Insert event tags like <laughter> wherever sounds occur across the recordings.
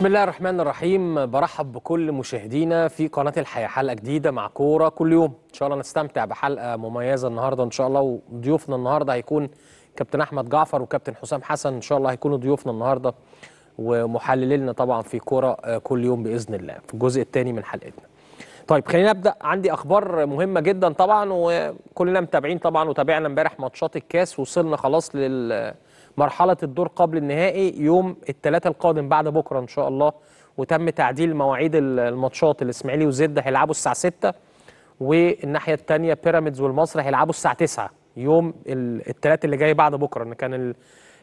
بسم الله الرحمن الرحيم برحب بكل مشاهدينا في قناة الحياة حلقة جديدة مع كورة كل يوم إن شاء الله نستمتع بحلقة مميزة النهاردة إن شاء الله وضيوفنا النهاردة هيكون كابتن أحمد جعفر وكابتن حسام حسن إن شاء الله هيكونوا ضيوفنا النهاردة ومحللنا طبعا في كورة آه، كل يوم بإذن الله في الجزء الثاني من حلقتنا طيب خلينا نبدا عندي اخبار مهمه جدا طبعا وكلنا متابعين طبعا وتابعنا امبارح ماتشات الكاس وصلنا خلاص لل مرحله الدور قبل النهائي يوم الثلاثاء القادم بعد بكره ان شاء الله وتم تعديل مواعيد الماتشات الاسماعيلي وزد هيلعبوا الساعه 6 والناحيه الثانيه بيراميدز والمصري هيلعبوا الساعه 9 يوم الثلاثاء اللي جاي بعد بكره ان كان ال...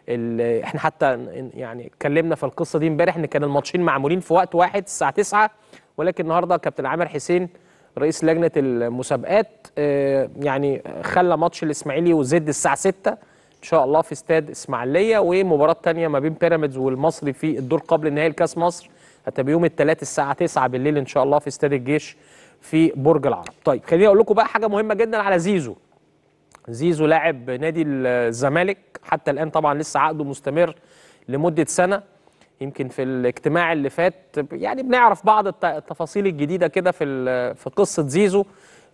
ال... احنا حتى يعني اتكلمنا في القصه دي امبارح ان كان الماتشين معمولين في وقت واحد الساعه 9 ولكن النهارده كابتن عامر حسين رئيس لجنه المسابقات آه، يعني خلى ماتش الاسماعيلي وزد الساعه 6 ان شاء الله في استاد اسماعيليه ومباراه ثانيه ما بين بيراميدز والمصري في الدور قبل النهائي لكاس مصر هتبقى يوم الثلاث الساعه 9 بالليل ان شاء الله في استاد الجيش في برج العرب طيب خليني اقول لكم بقى حاجه مهمه جدا على زيزو زيزو لاعب نادي الزمالك حتى الان طبعا لسه عقده مستمر لمده سنه يمكن في الاجتماع اللي فات يعني بنعرف بعض التفاصيل الجديده كده في في قصه زيزو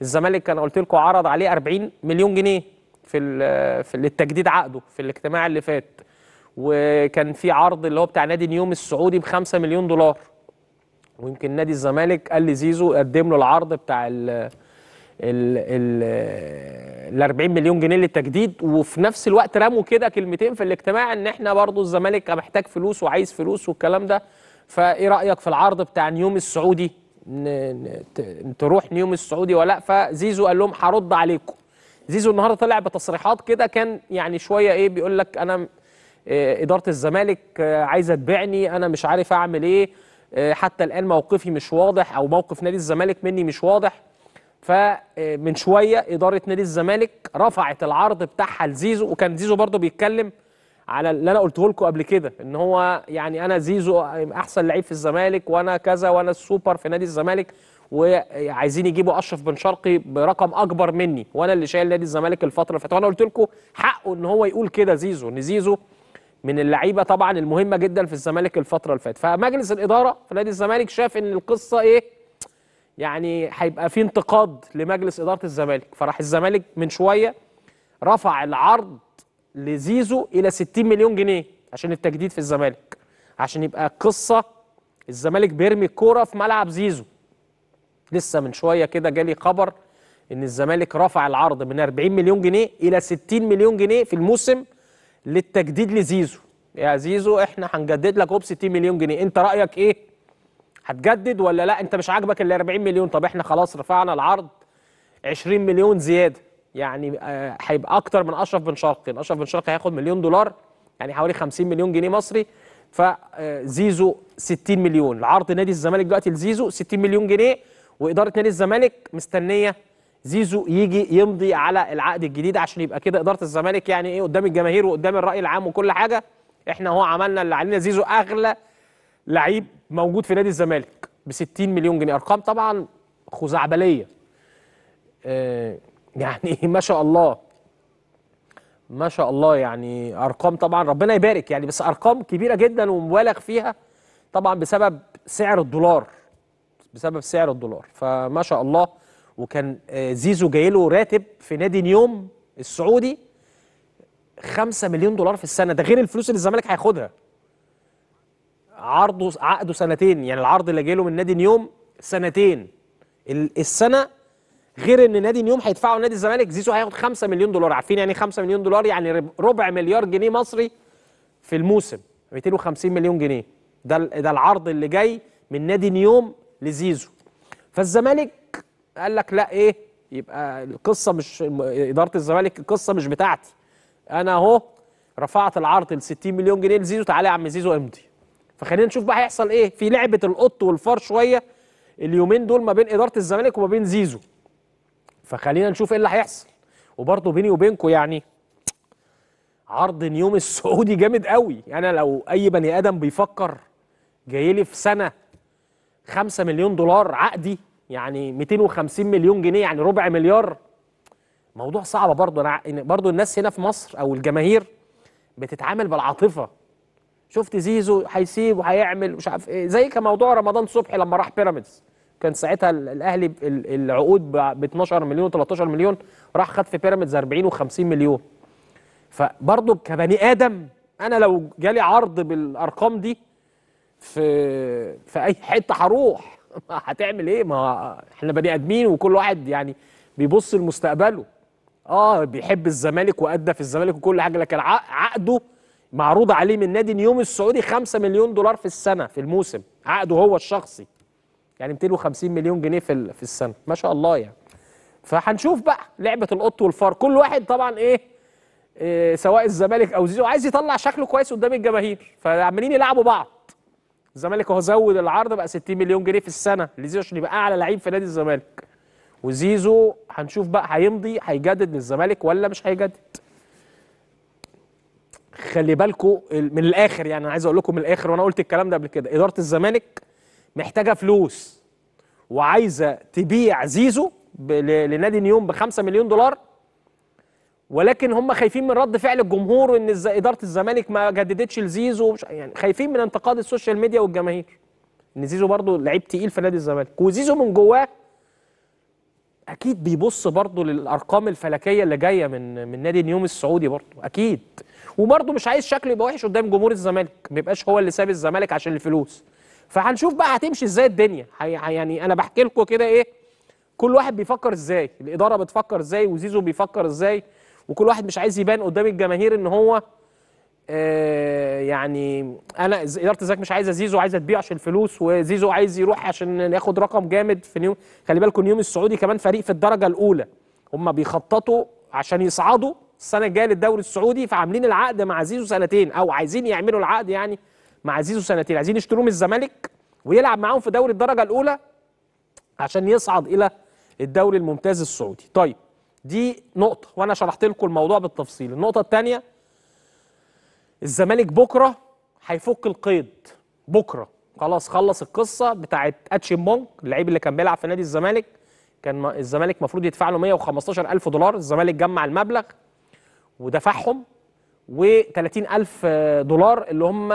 الزمالك كان قلت لكم عرض عليه 40 مليون جنيه في في للتجديد عقده في الاجتماع اللي فات وكان في عرض اللي هو بتاع نادي نيوم السعودي ب 5 مليون دولار ويمكن نادي الزمالك قال لزيزو قدم له العرض بتاع ال ال 40 مليون جنيه للتجديد وفي نفس الوقت رموا كده كلمتين في الاجتماع ان احنا برضو الزمالك محتاج فلوس وعايز فلوس والكلام ده فايه رايك في العرض بتاع نيوم السعودي تروح نيوم السعودي ولا فزيزو قال لهم هرد عليكم زيزو النهارده طلع بتصريحات كده كان يعني شويه ايه بيقول لك انا آه، اداره الزمالك آه، عايزه تبيعني انا مش عارف اعمل ايه آه، حتى الان موقفي مش واضح او موقف نادي الزمالك مني مش واضح فمن شويه اداره نادي الزمالك رفعت العرض بتاعها لزيزو وكان زيزو برضه بيتكلم على اللي انا قلته لكم قبل كده ان هو يعني انا زيزو احسن لعيب في الزمالك وانا كذا وانا السوبر في نادي الزمالك وعايزين يجيبوا اشرف بن شرقي برقم اكبر مني وانا اللي شايل نادي الزمالك الفتره اللي فاتت وانا قلت لكم حقه ان هو يقول كده زيزو ان زيزو من اللعيبه طبعا المهمه جدا في الزمالك الفتره اللي فاتت فمجلس الاداره في نادي الزمالك شاف ان القصه ايه يعني هيبقى في انتقاد لمجلس اداره الزمالك فراح الزمالك من شويه رفع العرض لزيزو الى 60 مليون جنيه عشان التجديد في الزمالك عشان يبقى قصه الزمالك بيرمي الكوره في ملعب زيزو لسه من شويه كده جالي خبر ان الزمالك رفع العرض من 40 مليون جنيه الى 60 مليون جنيه في الموسم للتجديد لزيزو يا زيزو احنا هنجدد لك ب 60 مليون جنيه انت رايك ايه هتجدد ولا لا انت مش عاجبك ال 40 مليون طب احنا خلاص رفعنا العرض 20 مليون زياده يعني آه، هيبقى اكتر من اشرف بن شرقي اشرف بن شرقي هياخد مليون دولار يعني حوالي 50 مليون جنيه مصري فزيزو آه، 60 مليون العرض نادي الزمالك دلوقتي لزيزو 60 مليون جنيه واداره نادي الزمالك مستنيه زيزو يجي يمضي على العقد الجديد عشان يبقى كده اداره الزمالك يعني ايه قدام الجماهير وقدام الراي العام وكل حاجه احنا هو عملنا اللي علينا زيزو اغلى لعيب موجود في نادي الزمالك ب 60 مليون جنيه ارقام طبعا خزعبليه آه يعني <laughs> ما شاء الله ما شاء الله يعني ارقام طبعا ربنا يبارك يعني بس ارقام كبيره جدا ومبالغ فيها طبعا بسبب سعر الدولار بسبب سعر الدولار فما شاء الله وكان آه، زيزو جاي له راتب في نادي نيوم السعودي 5 مليون دولار في السنه ده غير الفلوس اللي الزمالك هياخدها عرضه عقده سنتين يعني العرض اللي جاي له من نادي نيوم سنتين السنه غير ان نادي نيوم هيدفعه نادي الزمالك زيزو هياخد 5 مليون دولار عارفين يعني 5 إيه مليون دولار يعني ربع مليار جنيه مصري في الموسم 250 مليون جنيه ده ده العرض اللي جاي من نادي نيوم لزيزو فالزمالك قال لك لا ايه يبقى القصه مش اداره الزمالك القصه مش بتاعتي انا اهو رفعت العرض ل 60 مليون جنيه لزيزو تعالى يا عم زيزو امضي فخلينا نشوف بقى هيحصل ايه في لعبه القط والفار شويه اليومين دول ما بين اداره الزمالك وما بين زيزو فخلينا نشوف ايه اللي هيحصل وبرضه بيني وبينكم يعني عرض نيوم السعودي جامد قوي يعني انا يعني لو اي بني ادم بيفكر جاي لي في سنه 5 مليون دولار عقدي يعني 250 مليون جنيه يعني ربع مليار موضوع صعب برضه انا برضه الناس هنا في مصر او الجماهير بتتعامل بالعاطفه شفت زيزو هيسيب وهيعمل مش عارف ايه زي كموضوع رمضان صبحي لما راح بيراميدز كان ساعتها الاهلي العقود ب 12 مليون و13 مليون راح خد في بيراميدز 40 و50 مليون فبرضه كبني ادم انا لو جالي عرض بالارقام دي في في اي حته هروح <laughs> هتعمل ايه ما احنا بني ادمين وكل واحد يعني بيبص لمستقبله اه بيحب الزمالك وادى في الزمالك وكل حاجه لكن عقده معروض عليه من نادي نيوم السعودي 5 مليون دولار في السنه في الموسم عقده هو الشخصي يعني 250 مليون جنيه في في السنه ما شاء الله يعني فهنشوف بقى لعبه القط والفار كل واحد طبعا ايه, إيه سواء الزمالك او زيزو عايز يطلع شكله كويس قدام الجماهير فعمالين يلعبوا بعض الزمالك هو زود العرض بقى 60 مليون جنيه في السنه لزيزو عشان يبقى اعلى لعيب في نادي الزمالك وزيزو هنشوف بقى هيمضي هيجدد للزمالك ولا مش هيجدد خلي بالكم من الاخر يعني انا عايز اقول لكم من الاخر وانا قلت الكلام ده قبل كده اداره الزمالك محتاجه فلوس وعايزه تبيع زيزو لنادي نيوم ب 5 مليون دولار ولكن هم خايفين من رد فعل الجمهور وان اداره الزمالك ما جددتش لزيزو يعني خايفين من انتقاد السوشيال ميديا والجماهير ان زيزو برضه لعيب تقيل في نادي الزمالك وزيزو من جواه اكيد بيبص برضه للارقام الفلكيه اللي جايه من من نادي النيوم السعودي برضه اكيد وبرضه مش عايز شكله يبقى وحش قدام جمهور الزمالك ما يبقاش هو اللي ساب الزمالك عشان الفلوس فهنشوف بقى هتمشي ازاي الدنيا يعني انا بحكي لكم كده ايه كل واحد بيفكر ازاي الاداره بتفكر ازاي وزيزو بيفكر ازاي وكل واحد مش عايز يبان قدام الجماهير ان هو آه، يعني انا اداره الزمالك مش عايزه زيزو عايزه تبيع عشان الفلوس وزيزو عايز يروح عشان ياخد رقم جامد في نيوم خلي بالكم نيوم السعودي كمان فريق في الدرجه الاولى هم بيخططوا عشان يصعدوا السنه الجايه للدوري السعودي فعاملين العقد مع زيزو سنتين او عايزين يعملوا العقد يعني مع زيزو سنتين عايزين يشتروه من الزمالك ويلعب معاهم في دوري الدرجه الاولى عشان يصعد الى الدوري الممتاز السعودي طيب دي نقطه وانا شرحت لكم الموضوع بالتفصيل النقطه الثانيه الزمالك بكره هيفك القيد بكره خلاص خلص القصه بتاعت اتشي مونك اللعيب اللي كان بيلعب في نادي الزمالك كان الزمالك المفروض يدفع له 115 ألف دولار الزمالك جمع المبلغ ودفعهم و30000 دولار اللي هم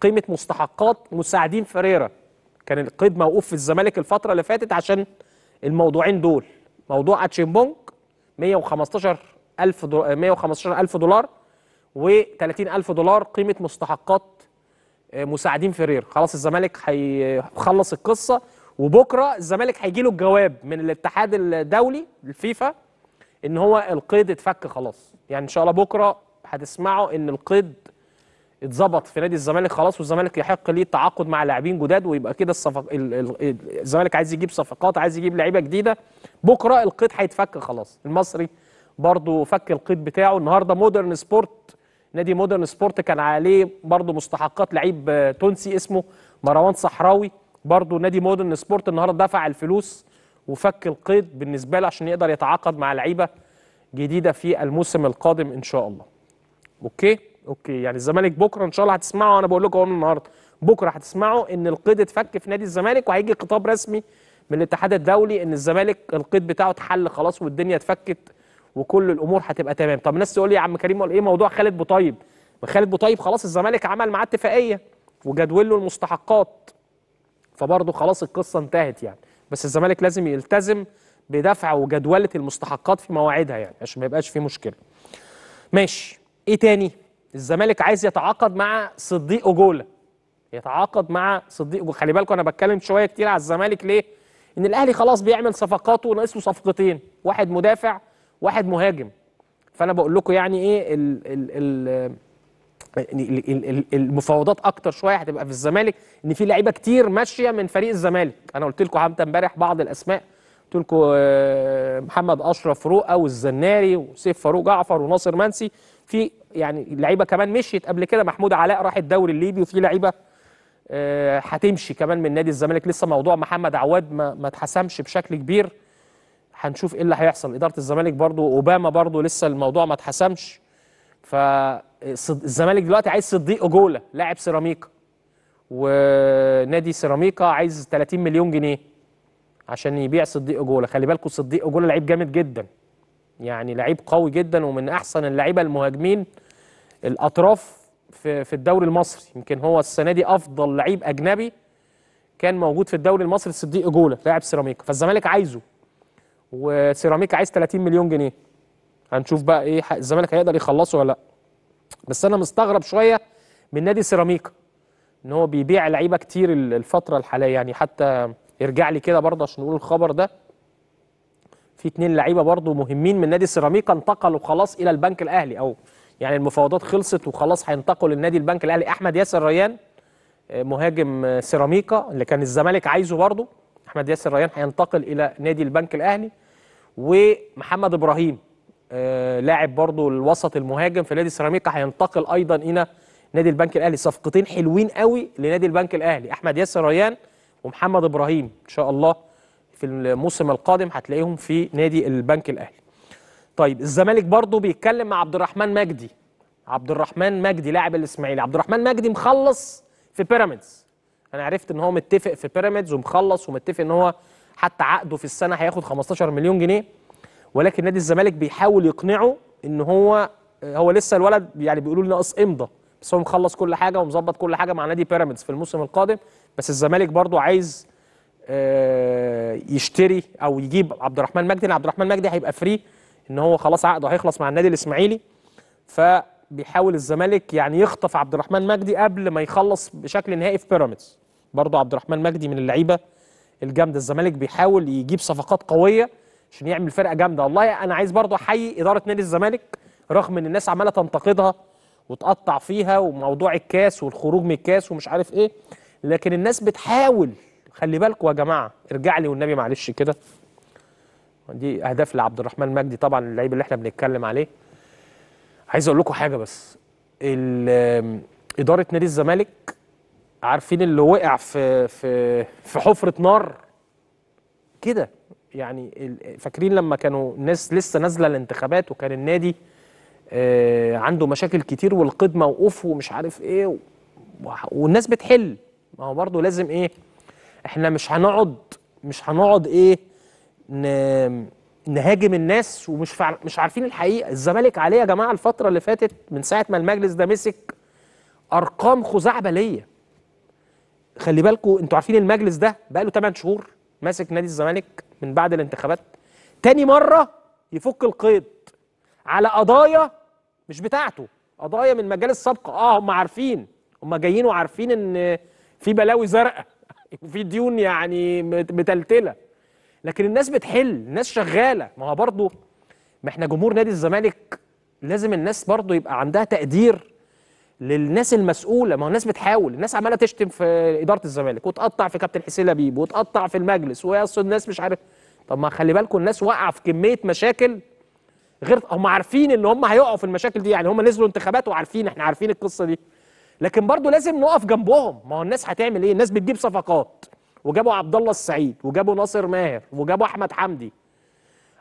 قيمه مستحقات مساعدين فريرة كان القيد موقوف في الزمالك الفتره اللي فاتت عشان الموضوعين دول موضوع اتشيمبونج 115 ألف دو... 115 ألف دولار و30 ألف دولار قيمة مستحقات آه، مساعدين فيرير خلاص الزمالك هيخلص القصة وبكرة الزمالك هيجي له الجواب من الاتحاد الدولي الفيفا إن هو القيد اتفك خلاص يعني إن شاء الله بكرة هتسمعوا إن القيد اتظبط في نادي الزمالك خلاص والزمالك يحق ليه التعاقد مع لاعبين جداد ويبقى كده الصفق الزمالك عايز يجيب صفقات عايز يجيب لعيبه جديده بكره القيد هيتفك خلاص المصري برضه فك القيد بتاعه النهارده مودرن سبورت نادي مودرن سبورت كان عليه برضه مستحقات لعيب تونسي اسمه مروان صحراوي برضه نادي مودرن سبورت النهارده دفع الفلوس وفك القيد بالنسبه له عشان يقدر يتعاقد مع لعيبه جديده في الموسم القادم ان شاء الله اوكي اوكي يعني الزمالك بكره ان شاء الله هتسمعوا انا بقول لكم اهو النهارده بكره هتسمعوا ان القيد اتفك في نادي الزمالك وهيجي خطاب رسمي من الاتحاد الدولي ان الزمالك القيد بتاعه اتحل خلاص والدنيا اتفكت وكل الامور هتبقى تمام طب الناس تقول لي يا عم كريم ايه موضوع خالد بوطيب خالد بوطيب خلاص الزمالك عمل معاه اتفاقيه وجدول له المستحقات فبرضه خلاص القصه انتهت يعني بس الزمالك لازم يلتزم بدفع وجدوله المستحقات في مواعيدها يعني عشان ما يبقاش في مشكله ماشي ايه تاني الزمالك عايز يتعاقد مع صديق أجولة يتعاقد مع صديق أجولة خلي بالكم أنا بتكلم شوية كتير على الزمالك ليه؟ إن الأهلي خلاص بيعمل صفقاته ناقصه صفقتين واحد مدافع واحد مهاجم فأنا بقول لكم يعني إيه ال ال ال المفاوضات اكتر شويه هتبقى في الزمالك ان في لعيبه كتير ماشيه من فريق الزمالك انا قلت لكم حتى امبارح بعض الاسماء قلت لكم آه، محمد اشرف رؤى والزناري وسيف فاروق جعفر وناصر منسي في يعني اللعيبه كمان مشيت قبل كده محمود علاء راح الدوري الليبي وفي لعيبه آه، هتمشي كمان من نادي الزمالك لسه موضوع محمد عواد ما, ما اتحسمش بشكل كبير هنشوف ايه اللي هيحصل اداره الزمالك برضو اوباما برضو لسه الموضوع ما اتحسمش فالزمالك آه، دلوقتي عايز صديق اجوله لاعب سيراميكا ونادي سيراميكا عايز 30 مليون جنيه عشان يبيع صديق اجوله خلي بالكم صديق اجوله لعيب جامد جدا يعني لعيب قوي جدا ومن احسن اللعيبه المهاجمين الاطراف في في الدوري المصري يمكن هو السنه دي افضل لعيب اجنبي كان موجود في الدوري المصري صديق جولة لاعب سيراميكا فالزمالك عايزه وسيراميكا عايز 30 مليون جنيه هنشوف بقى ايه الزمالك هيقدر يخلصه ولا لا بس انا مستغرب شويه من نادي سيراميكا ان هو بيبيع لعيبه كتير الفتره الحاليه يعني حتى ارجع لي كده برضه عشان نقول الخبر ده في اتنين لعيبه برضه مهمين من نادي سيراميكا انتقلوا خلاص الى البنك الاهلي او يعني المفاوضات خلصت وخلاص هينتقل النادي البنك الاهلي احمد ياسر ريان آه، مهاجم آه، سيراميكا اللي كان الزمالك عايزه برضه احمد ياسر ريان هينتقل الى نادي البنك الاهلي ومحمد ابراهيم آه، لاعب برضه الوسط المهاجم في نادي سيراميكا هينتقل ايضا الى نادي البنك الاهلي صفقتين حلوين قوي لنادي البنك الاهلي احمد ياسر ريان ومحمد ابراهيم ان شاء الله في الموسم القادم هتلاقيهم في نادي البنك الاهلي طيب الزمالك برضه بيتكلم مع عبد الرحمن مجدي عبد الرحمن مجدي لاعب الاسماعيلي عبد الرحمن مجدي مخلص في بيراميدز انا عرفت ان هو متفق في بيراميدز ومخلص ومتفق ان هو حتى عقده في السنه هياخد 15 مليون جنيه ولكن نادي الزمالك بيحاول يقنعه ان هو هو لسه الولد يعني بيقولوا لي ناقص امضى بس هو مخلص كل حاجه ومظبط كل حاجه مع نادي بيراميدز في الموسم القادم بس الزمالك برضو عايز آه، يشتري او يجيب عبد الرحمن مجدي عبد الرحمن مجدي هيبقى فري ان هو خلاص عقده هيخلص مع النادي الاسماعيلي فبيحاول الزمالك يعني يخطف عبد الرحمن مجدي قبل ما يخلص بشكل نهائي في بيراميدز برضه عبد الرحمن مجدي من اللعيبه الجامده الزمالك بيحاول يجيب صفقات قويه عشان يعمل فرقه جامده والله انا عايز برضه احيي اداره نادي الزمالك رغم ان الناس عماله تنتقدها وتقطع فيها وموضوع الكاس والخروج من الكاس ومش عارف ايه لكن الناس بتحاول خلي بالكوا يا جماعه ارجع لي والنبي معلش كده دي اهداف لعبد الرحمن مجدي طبعا اللعيب اللي احنا بنتكلم عليه عايز اقول لكم حاجه بس اداره نادي الزمالك عارفين اللي وقع في في في حفره نار كده يعني فاكرين لما كانوا الناس لسه نازله الانتخابات وكان النادي آه، عنده مشاكل كتير والقيد موقوف ومش عارف ايه والناس بتحل ما هو برضه لازم ايه احنا مش هنقعد مش هنقعد ايه نهاجم الناس ومش مش عارفين الحقيقه الزمالك عليه يا جماعه الفتره اللي فاتت من ساعه ما المجلس ده مسك ارقام خزعبليه خلي بالكم انتوا عارفين المجلس ده بقى له 8 شهور ماسك نادي الزمالك من بعد الانتخابات تاني مره يفك القيد على قضايا مش بتاعته قضايا من مجال السابقه اه هم عارفين هم جايين وعارفين ان في بلاوي زرقاء <laughs> وفي ديون يعني متلتله لكن الناس بتحل الناس شغاله ما هو برضه ما احنا جمهور نادي الزمالك لازم الناس برضه يبقى عندها تقدير للناس المسؤوله ما هو الناس بتحاول الناس عماله تشتم في اداره الزمالك وتقطع في كابتن حسين لبيب وتقطع في المجلس واصل الناس مش عارف طب ما خلي بالكم الناس واقعه في كميه مشاكل غير هم عارفين ان هم هيقعوا في المشاكل دي يعني هم نزلوا انتخابات وعارفين احنا عارفين القصه دي لكن برضه لازم نقف جنبهم ما هو الناس هتعمل ايه الناس بتجيب صفقات وجابوا عبد الله السعيد وجابوا ناصر ماهر وجابوا احمد حمدي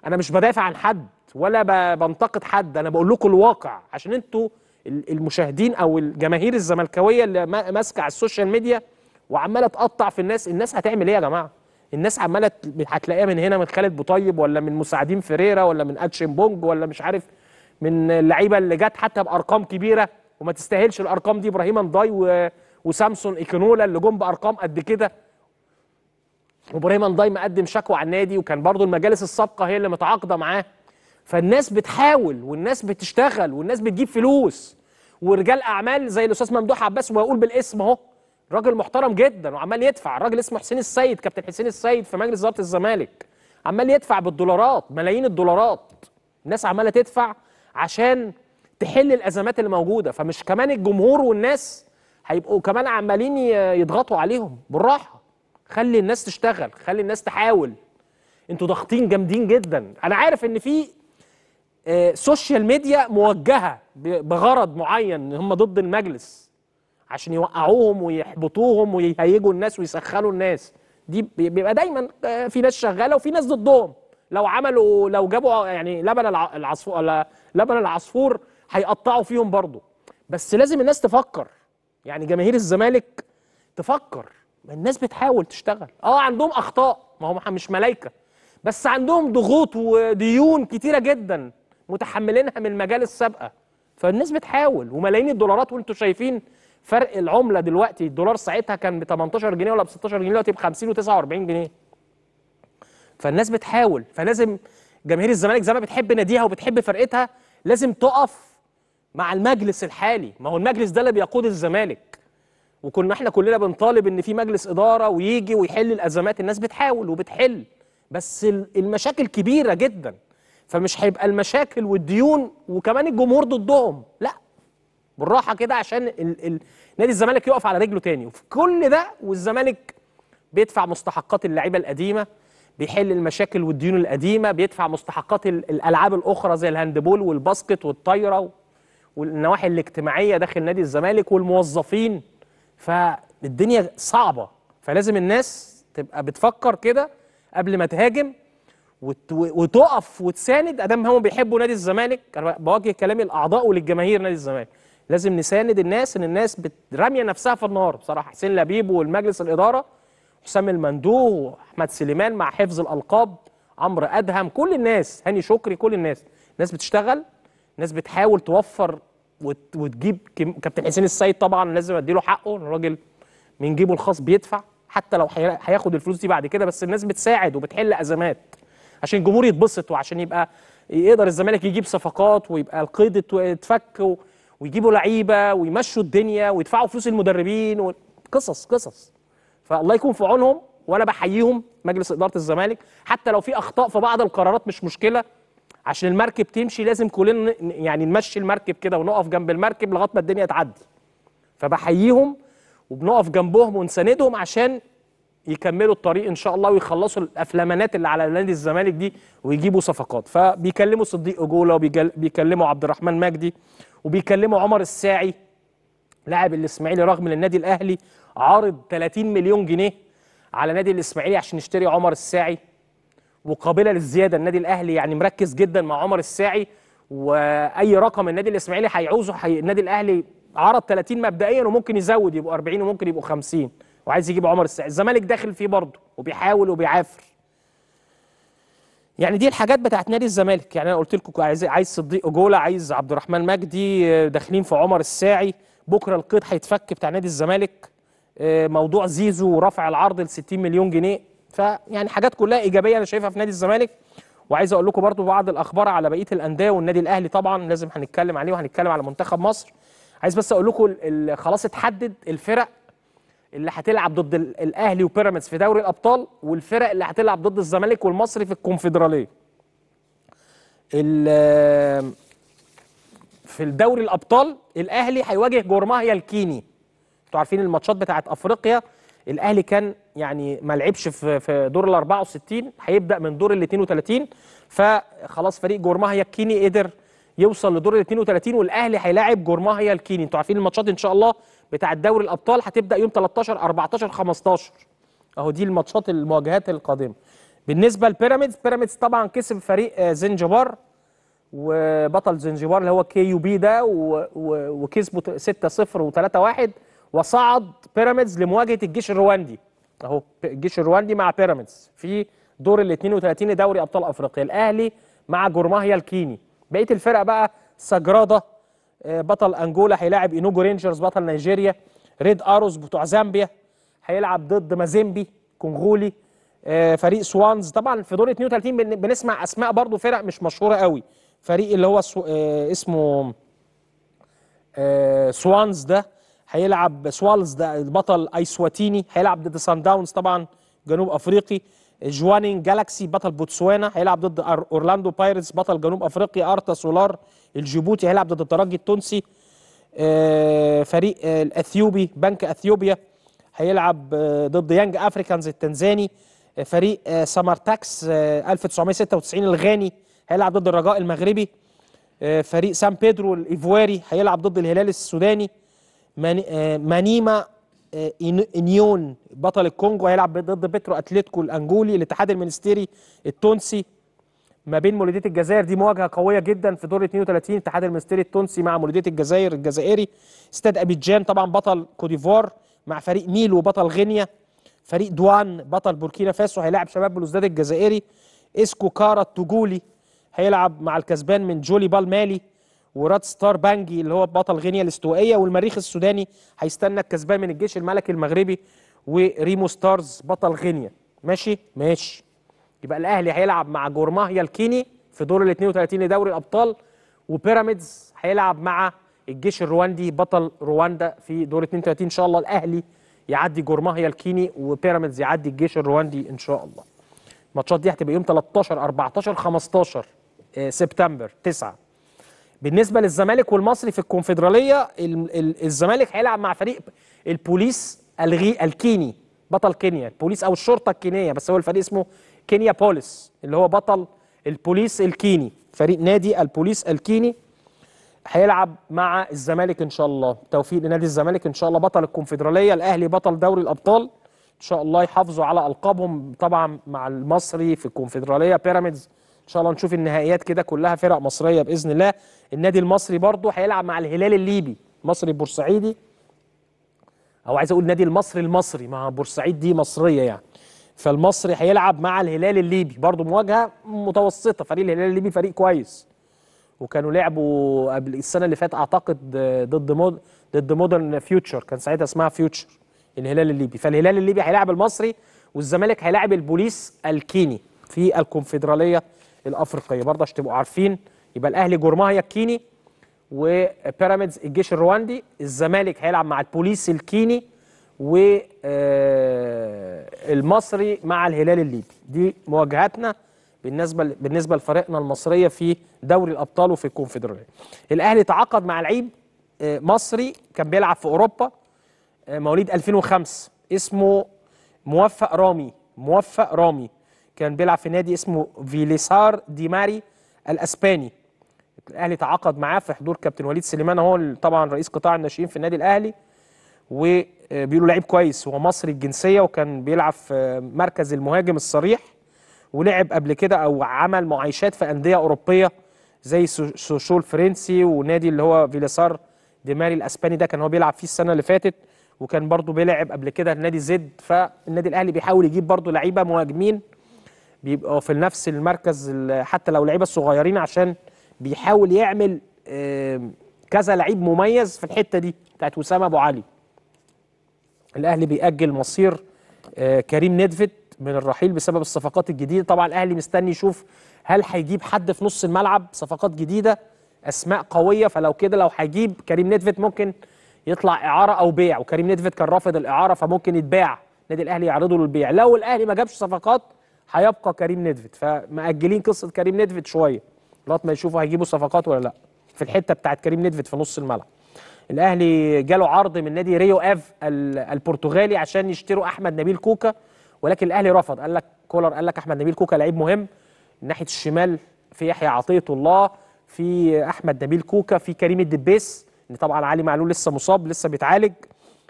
انا مش بدافع عن حد ولا بنتقد حد انا بقول لكم الواقع عشان انتوا المشاهدين او الجماهير الزملكاويه اللي ماسكه على السوشيال ميديا وعماله تقطع في الناس الناس هتعمل ايه يا جماعه الناس عماله هتلاقيها من هنا من خالد بوطيب ولا من مساعدين فيريرا ولا من اتشن بونج ولا مش عارف من اللعيبه اللي جت حتى بارقام كبيره وما تستاهلش الارقام دي ابراهيم انضاي وسامسون ايكونولا اللي جم بارقام قد كده وابراهيم دايما مقدم شكوى على النادي وكان برضه المجالس السابقه هي اللي متعاقده معاه فالناس بتحاول والناس بتشتغل والناس بتجيب فلوس ورجال اعمال زي الاستاذ ممدوح عباس وهقول بالاسم اهو راجل محترم جدا وعمال يدفع الراجل اسمه حسين السيد كابتن حسين السيد في مجلس اداره الزمالك عمال يدفع بالدولارات ملايين الدولارات الناس عماله تدفع عشان تحل الازمات اللي موجوده فمش كمان الجمهور والناس هيبقوا كمان عمالين يضغطوا عليهم بالراحه خلي الناس تشتغل خلي الناس تحاول انتوا ضاغطين جامدين جدا انا عارف ان في سوشيال آه، ميديا موجهه بغرض معين ان هم ضد المجلس عشان يوقعوهم ويحبطوهم ويهيجوا الناس ويسخنوا الناس دي بيبقى دايما آه، في ناس شغاله وفي ناس ضدهم لو عملوا لو جابوا يعني لبن العصفور لبن العصفور هيقطعوا فيهم برضه بس لازم الناس تفكر يعني جماهير الزمالك تفكر الناس بتحاول تشتغل اه عندهم اخطاء ما هم مش ملايكه بس عندهم ضغوط وديون كتيره جدا متحملينها من المجال السابقه فالناس بتحاول وملايين الدولارات وانتم شايفين فرق العمله دلوقتي الدولار ساعتها كان ب 18 جنيه ولا ب 16 جنيه دلوقتي ب 50 و49 جنيه فالناس بتحاول فلازم جماهير الزمالك زي ما بتحب ناديها وبتحب فرقتها لازم تقف مع المجلس الحالي ما هو المجلس ده اللي بيقود الزمالك وكنا احنا كلنا بنطالب ان في مجلس اداره ويجي ويحل الازمات الناس بتحاول وبتحل بس المشاكل كبيره جدا فمش هيبقى المشاكل والديون وكمان الجمهور ضدهم لا بالراحه كده عشان ال ال نادي الزمالك يقف على رجله تاني وفي كل ده والزمالك بيدفع مستحقات اللعيبه القديمه بيحل المشاكل والديون القديمه بيدفع مستحقات الالعاب الاخرى زي الهاندبول والباسكت والطايره والنواحي الاجتماعيه داخل نادي الزمالك والموظفين فالدنيا صعبه فلازم الناس تبقى بتفكر كده قبل ما تهاجم وتقف وتساند ادام هم بيحبوا نادي الزمالك انا بوجه كلامي الاعضاء وللجماهير نادي الزمالك لازم نساند الناس ان الناس راميه نفسها في النار بصراحه حسين لبيب والمجلس الاداره حسام المندوه واحمد سليمان مع حفظ الالقاب عمرو ادهم كل الناس هاني شكري كل الناس الناس بتشتغل ناس بتحاول توفر وتجيب كابتن حسين السيد طبعا لازم اديله حقه الراجل من جيبه الخاص بيدفع حتى لو هياخد الفلوس دي بعد كده بس الناس بتساعد وبتحل ازمات عشان الجمهور يتبسط وعشان يبقى يقدر الزمالك يجيب صفقات ويبقى القيد اتفك ويجيبوا لعيبه ويمشوا الدنيا ويدفعوا فلوس المدربين قصص قصص فالله يكون في عونهم وانا بحييهم مجلس اداره الزمالك حتى لو في اخطاء في بعض القرارات مش مشكله عشان المركب تمشي لازم كلنا يعني نمشي المركب كده ونقف جنب المركب لغايه ما الدنيا تعدي فبحييهم وبنقف جنبهم ونساندهم عشان يكملوا الطريق ان شاء الله ويخلصوا الافلامانات اللي على نادي الزمالك دي ويجيبوا صفقات فبيكلموا صديق اجوله وبيكلموا عبد الرحمن مجدي وبيكلموا عمر الساعي لاعب الاسماعيلي رغم ان النادي الاهلي عارض 30 مليون جنيه على نادي الاسماعيلي عشان يشتري عمر الساعي وقابله للزياده النادي الاهلي يعني مركز جدا مع عمر الساعي واي رقم النادي الاسماعيلي هيعوزه حي... النادي الاهلي عرض 30 مبدئيا وممكن يزود يبقوا 40 وممكن يبقوا 50 وعايز يجيب عمر الساعي الزمالك داخل فيه برضه وبيحاول وبيعافر يعني دي الحاجات بتاعت نادي الزمالك يعني انا قلت لكم عايز عايز صديق جولا عايز عبد الرحمن مجدي آه، داخلين في عمر الساعي بكره القيد هيتفك بتاع نادي الزمالك آه، موضوع زيزو ورفع العرض ل 60 مليون جنيه فيعني حاجات كلها ايجابيه انا شايفها في نادي الزمالك وعايز اقول لكم برضو بعض الاخبار على بقيه الانديه والنادي الاهلي طبعا لازم هنتكلم عليه وهنتكلم على منتخب مصر عايز بس اقول لكم خلاص اتحدد الفرق اللي هتلعب ضد الاهلي وبيراميدز في دوري الابطال والفرق اللي هتلعب ضد الزمالك والمصري في الكونفدراليه في الدوري الابطال الاهلي هيواجه جورماهيا الكيني انتوا عارفين الماتشات بتاعت افريقيا الاهلي كان يعني ما لعبش في في دور ال 64 هيبدا من دور ال 32 فخلاص فريق جورماهيا الكيني قدر يوصل لدور ال 32 والاهلي هيلاعب جورماهيا الكيني انتوا عارفين الماتشات ان شاء الله بتاع دوري الابطال هتبدا يوم 13 14 15 اهو دي الماتشات المواجهات القادمه بالنسبه لبيراميدز بيراميدز طبعا كسب فريق آه، زنجبار وبطل زنجبار اللي هو كي يو بي ده وكسبه 6 0 و3 1 وصعد بيراميدز لمواجهه الجيش الرواندي اهو الجيش الرواندي مع بيراميدز في دور ال 32 لدوري ابطال افريقيا الاهلي مع جورماهيا الكيني بقيه الفرق بقى ساجرادا آه، بطل انجولا هيلاعب انوجو رينجرز بطل نيجيريا ريد اروز بتوع زامبيا هيلعب ضد مازيمبي كونغولي آه، فريق سوانز طبعا في دور 32 بنسمع اسماء برضو فرق مش مشهوره قوي فريق اللي هو آه، اسمه سوانز ده هيلعب سوالز ده البطل ايسواتيني هيلعب ضد سان داونز طبعا جنوب افريقي جوانين جالاكسي بطل بوتسوانا هيلعب ضد اورلاندو بايرتس بطل جنوب افريقيا ارتا سولار الجيبوتي هيلعب ضد الترجي التونسي آه، فريق آه، الاثيوبي بنك اثيوبيا هيلعب آه، ضد يانج افريكانز التنزاني فريق سمارتاكس 1996 الغاني هيلعب ضد الرجاء المغربي فريق سان بيدرو الايفواري هيلعب ضد الهلال السوداني آه، مانيما آه، انيون بطل الكونغو هيلعب ضد بترو اتلتيكو الانجولي الاتحاد المنستيري التونسي ما بين مولوديه الجزائر دي مواجهه قويه جدا في دور 32 الاتحاد المنستيري التونسي مع مولوديه الجزائر الجزائري استاد ابيجان طبعا بطل كوديفور مع فريق ميلو بطل غينيا فريق دوان بطل بوركينا فاسو هيلاعب شباب بلوزداد الجزائري اسكو كارا التوجولي هيلعب مع الكسبان من جولي بالمالي وراد ستار بانجي اللي هو بطل غينيا الاستوائيه والمريخ السوداني هيستنى الكسبان من الجيش الملكي المغربي وريمو ستارز بطل غينيا ماشي ماشي يبقى الاهلي هيلعب مع جورماهيا الكيني في دور ال 32 لدوري الابطال وبيراميدز هيلعب مع الجيش الرواندي بطل رواندا في دور 32 ان شاء الله الاهلي يعدي جورماهيا الكيني وبيراميدز يعدي الجيش الرواندي ان شاء الله الماتشات دي هتبقى يوم 13 14 15 سبتمبر 9 بالنسبه للزمالك والمصري في الكونفدراليه الزمالك هيلعب مع فريق البوليس الغي الكيني بطل كينيا البوليس او الشرطه الكينيه بس هو الفريق اسمه كينيا بوليس اللي هو بطل البوليس الكيني فريق نادي البوليس الكيني هيلعب مع الزمالك ان شاء الله توفيق لنادي الزمالك ان شاء الله بطل الكونفدراليه الاهلي بطل دوري الابطال ان شاء الله يحافظوا على القابهم طبعا مع المصري في الكونفدراليه بيراميدز ان شاء الله نشوف النهائيات كده كلها فرق مصريه باذن الله النادي المصري برضه هيلعب مع الهلال الليبي مصري بورسعيدي او عايز اقول النادي المصري المصري مع بورسعيد دي مصريه يعني فالمصري هيلعب مع الهلال الليبي برضه مواجهه متوسطه فريق الهلال الليبي فريق كويس وكانوا لعبوا قبل السنه اللي فاتت اعتقد ضد مود ضد مودرن فيوتشر كان ساعتها اسمها فيوتشر الهلال الليبي فالهلال الليبي هيلاعب المصري والزمالك هيلاعب البوليس الكيني في الكونفدراليه الافريقيه برضه عشان تبقوا عارفين يبقى الاهلي جورماهيا الكيني وبيراميدز الجيش الرواندي الزمالك هيلعب مع البوليس الكيني والمصري آه، مع الهلال الليبي دي مواجهتنا بالنسبه بالنسبه لفريقنا المصريه في دوري الابطال وفي الكونفدراليه الاهلي تعاقد مع لعيب آه، مصري كان بيلعب في اوروبا آه، مواليد 2005 اسمه موفق رامي موفق رامي كان بيلعب في نادي اسمه فيليسار دي ماري الاسباني الاهلي تعاقد معاه في حضور كابتن وليد سليمان هو طبعا رئيس قطاع الناشئين في النادي الاهلي وبيقولوا لعيب كويس هو مصري الجنسيه وكان بيلعب في مركز المهاجم الصريح ولعب قبل كده او عمل معايشات في انديه اوروبيه زي سوشول فرنسي ونادي اللي هو فيليسار دي ماري الاسباني ده كان هو بيلعب فيه السنه اللي فاتت وكان برضه بيلعب قبل كده النادي زد فالنادي الاهلي بيحاول يجيب برضه لعيبه مهاجمين بيبقوا في نفس المركز حتى لو لعيبه الصغيرين عشان بيحاول يعمل كذا لعيب مميز في الحته دي بتاعت وسام ابو علي الاهلي بيأجل مصير آه، كريم ندفت من الرحيل بسبب الصفقات الجديده طبعا الاهلي مستني يشوف هل هيجيب حد في نص الملعب صفقات جديده اسماء قويه فلو كده لو هيجيب كريم ندفت ممكن يطلع اعاره او بيع وكريم ندفت كان رافض الاعاره فممكن يتباع النادي الاهلي يعرضه للبيع لو الاهلي ما جابش صفقات هيبقى كريم ندفت فمأجلين قصه كريم ندفت شويه لغايه ما يشوفوا هيجيبوا صفقات ولا لا في الحته بتاعت كريم ندفت في نص الملعب الاهلي جاله عرض من نادي ريو اف البرتغالي عشان يشتروا احمد نبيل كوكا ولكن الاهلي رفض قال لك كولر قال لك احمد نبيل كوكا لعيب مهم ناحيه الشمال في يحيى عطيه الله في احمد نبيل كوكا في كريم الدبيس اللي طبعا علي معلول لسه مصاب لسه بيتعالج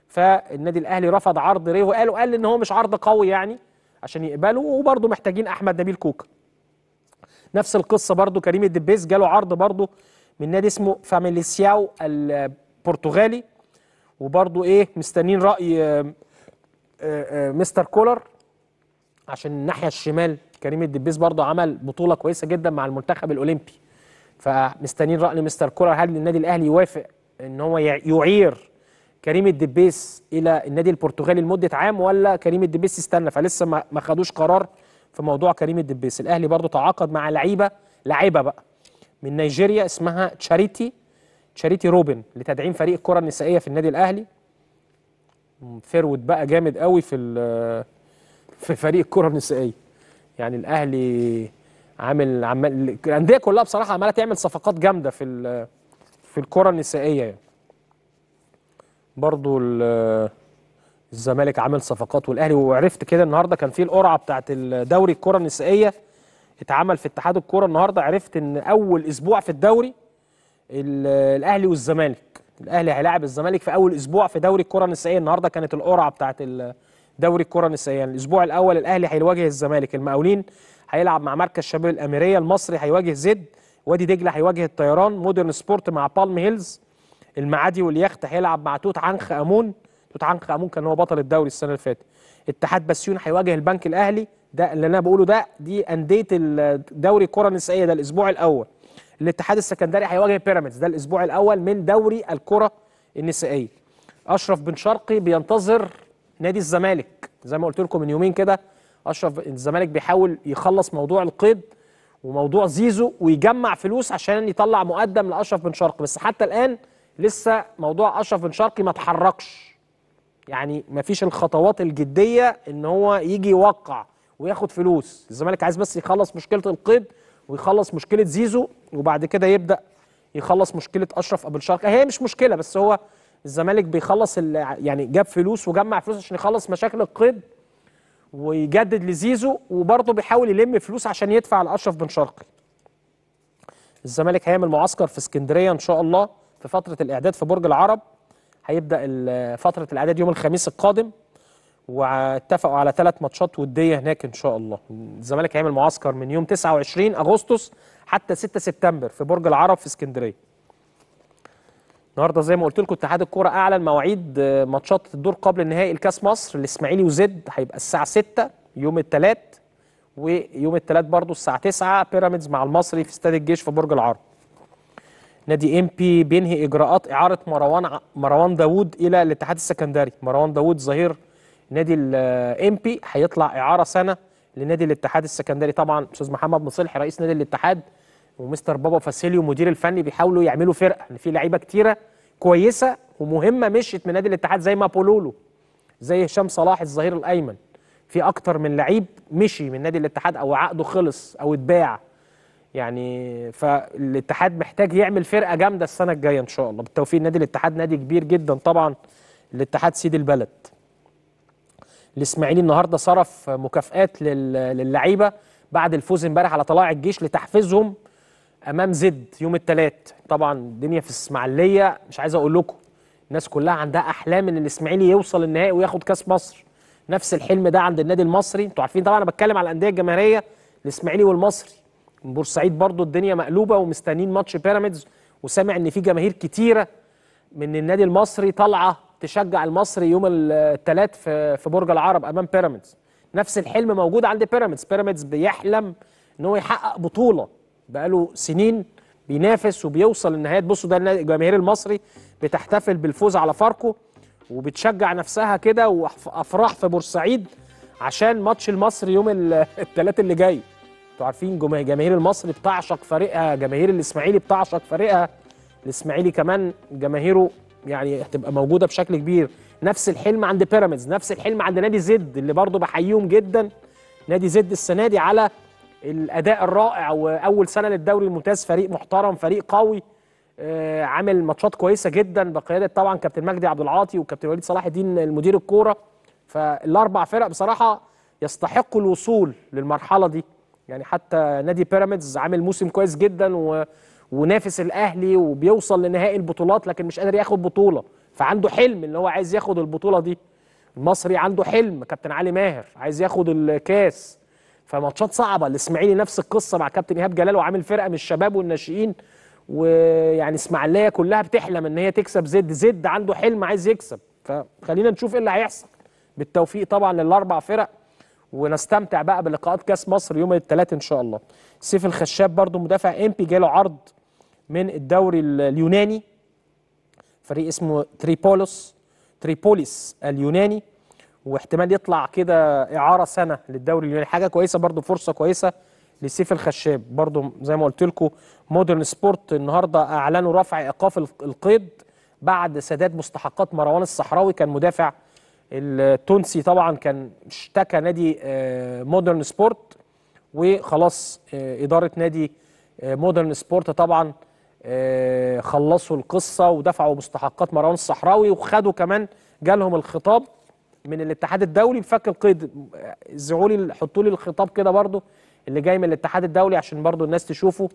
فالنادي الاهلي رفض عرض ريو قالوا قال ان هو مش عرض قوي يعني عشان يقبلوا وبرضه محتاجين احمد نبيل كوكا نفس القصه برضه كريم الدبيس جاله عرض برضه من نادي اسمه فاميليسياو البرتغالي وبرضه ايه مستنيين راي آه، آه، آه، مستر كولر عشان الناحيه الشمال كريم الدبيس برضه عمل بطوله كويسه جدا مع المنتخب الاولمبي فمستنيين راي مستر كولر هل النادي الاهلي يوافق ان هو يعير كريم الدبيس الى النادي البرتغالي لمده عام ولا كريم الدبيس استنى فلسه ما خدوش قرار في موضوع كريم الدبيس الاهلي برضو تعاقد مع لعيبه لعيبه بقى من نيجيريا اسمها تشاريتي تشاريتي روبن لتدعيم فريق الكره النسائيه في النادي الاهلي فرود بقى جامد قوي في في فريق الكره النسائيه يعني الاهلي عامل عمال الانديه كلها بصراحه عماله تعمل صفقات جامده في في الكره النسائيه يعني برضو الزمالك عامل صفقات والاهلي وعرفت كده النهارده كان في القرعه بتاعت الدوري الكره النسائيه اتعمل في اتحاد الكوره النهارده عرفت ان اول اسبوع في الدوري الاهلي والزمالك الاهلي هيلاعب الزمالك في اول اسبوع في دوري الكره النسائيه النهارده كانت القرعه بتاعت دوري الكره النسائيه يعني الاسبوع الاول الاهلي هيواجه الزمالك المقاولين هيلعب مع مركز شباب الاميريه المصري هيواجه زد وادي دجله هيواجه الطيران مودرن سبورت مع بالم هيلز المعادي واليخت هيلعب مع توت عنخ امون توت عنخ امون كان هو بطل الدوري السنه اللي فاتت اتحاد بسيون هيواجه البنك الاهلي ده اللي انا بقوله ده دي انديه الدوري الكره النسائيه ده الاسبوع الاول الاتحاد السكندري هيواجه بيراميدز ده الاسبوع الاول من دوري الكره النسائيه اشرف بن شرقي بينتظر نادي الزمالك زي ما قلت لكم من يومين كده اشرف الزمالك بيحاول يخلص موضوع القيد وموضوع زيزو ويجمع فلوس عشان يطلع مقدم لاشرف بن شرقي بس حتى الان لسه موضوع اشرف بن شرقي ما اتحركش يعني ما فيش الخطوات الجديه ان هو يجي يوقع وياخد فلوس الزمالك عايز بس يخلص مشكله القيد ويخلص مشكله زيزو وبعد كده يبدا يخلص مشكله اشرف ابو الشرقي هي مش مشكله بس هو الزمالك بيخلص يعني جاب فلوس وجمع فلوس عشان يخلص مشاكل القيد ويجدد لزيزو وبرضه بيحاول يلم فلوس عشان يدفع لاشرف بن شرقي الزمالك هيعمل معسكر في اسكندريه ان شاء الله في فتره الاعداد في برج العرب هيبدا فتره الاعداد يوم الخميس القادم واتفقوا على ثلاث ماتشات وديه هناك ان شاء الله الزمالك هيعمل معسكر من يوم 29 اغسطس حتى 6 سبتمبر في برج العرب في اسكندريه النهارده زي ما قلت لكم اتحاد الكوره اعلن مواعيد آه، ماتشات الدور قبل النهائي الكاس مصر الاسماعيلي وزد هيبقى الساعه 6 يوم الثلاث ويوم الثلاث برضه الساعه 9 بيراميدز مع المصري في استاد الجيش في برج العرب نادي ام بي بينهي اجراءات اعاره مروان مروان داوود الى الاتحاد السكندري مروان داوود ظهير نادي الام بي هيطلع اعاره سنه لنادي الاتحاد السكندري طبعا استاذ محمد مصلح رئيس نادي الاتحاد ومستر بابا فاسيليو مدير الفني بيحاولوا يعملوا فرقه ان يعني في لعيبه كتيره كويسه ومهمه مشيت من نادي الاتحاد زي ما بولولو زي هشام صلاح الظهير الايمن في اكتر من لعيب مشي من نادي الاتحاد او عقده خلص او اتباع يعني فالاتحاد محتاج يعمل فرقه جامده السنه الجايه ان شاء الله بالتوفيق نادي الاتحاد نادي كبير جدا طبعا الاتحاد سيد البلد الاسماعيلي النهارده صرف مكافئات للعيبه بعد الفوز امبارح على طلائع الجيش لتحفيزهم امام زد يوم الثلاث طبعا الدنيا في الاسماعيليه مش عايز اقول لكم الناس كلها عندها احلام ان الاسماعيلي يوصل النهائي وياخد كاس مصر نفس الحلم ده عند النادي المصري انتوا عارفين طبعا انا بتكلم على الانديه الجماهيريه الاسماعيلي والمصري بورسعيد برضو الدنيا مقلوبه ومستنيين ماتش بيراميدز وسامع ان في جماهير كتيره من النادي المصري طالعه تشجع المصري يوم الثلاث في في برج العرب امام بيراميدز نفس الحلم موجود عند بيراميدز بيراميدز بيحلم ان هو يحقق بطوله بقاله سنين بينافس وبيوصل للنهاية بصوا ده الجماهير المصري بتحتفل بالفوز على فاركو وبتشجع نفسها كده وافراح في بورسعيد عشان ماتش المصري يوم الثلاث اللي جاي انتوا عارفين جماهير المصري بتعشق فريقها جماهير الاسماعيلي بتعشق فريقها الاسماعيلي كمان جماهيره يعني هتبقى موجوده بشكل كبير نفس الحلم عند بيراميدز نفس الحلم عند نادي زد اللي برضه بحييهم جدا نادي زد السنه دي على الاداء الرائع واول سنه للدوري الممتاز فريق محترم فريق قوي آه، عامل ماتشات كويسه جدا بقياده طبعا كابتن مجدي عبد العاطي وكابتن وليد صلاح الدين المدير الكوره فالاربع فرق بصراحه يستحقوا الوصول للمرحله دي يعني حتى نادي بيراميدز عامل موسم كويس جدا و... ونافس الاهلي وبيوصل لنهائي البطولات لكن مش قادر ياخد بطوله فعنده حلم ان هو عايز ياخد البطوله دي المصري عنده حلم كابتن علي ماهر عايز ياخد الكاس فماتشات صعبه الاسماعيلي نفس القصه مع كابتن ايهاب جلال وعامل فرقه من الشباب والناشئين ويعني اسماعيليه كلها بتحلم ان هي تكسب زد زد عنده حلم عايز يكسب فخلينا نشوف ايه اللي هيحصل بالتوفيق طبعا للاربع فرق ونستمتع بقى بلقاءات كاس مصر يوم الثلاثاء ان شاء الله سيف الخشاب برضو مدافع امبي جاله عرض من الدوري اليوناني فريق اسمه تريبولوس تريبوليس اليوناني واحتمال يطلع كده اعاره سنه للدوري اليوناني حاجه كويسه برضو فرصه كويسه لسيف الخشاب برضو زي ما قلت لكم مودرن سبورت النهارده اعلنوا رفع ايقاف القيد بعد سداد مستحقات مروان الصحراوي كان مدافع التونسي طبعا كان اشتكى نادي آه، مودرن سبورت وخلاص آه، اداره نادي آه، مودرن سبورت طبعا خلصوا القصه ودفعوا مستحقات مروان الصحراوي وخدوا كمان جالهم الخطاب من الاتحاد الدولي بفك القيد زعوا لي حطوا لي الخطاب كده برضو اللي جاي من الاتحاد الدولي عشان برضو الناس تشوفه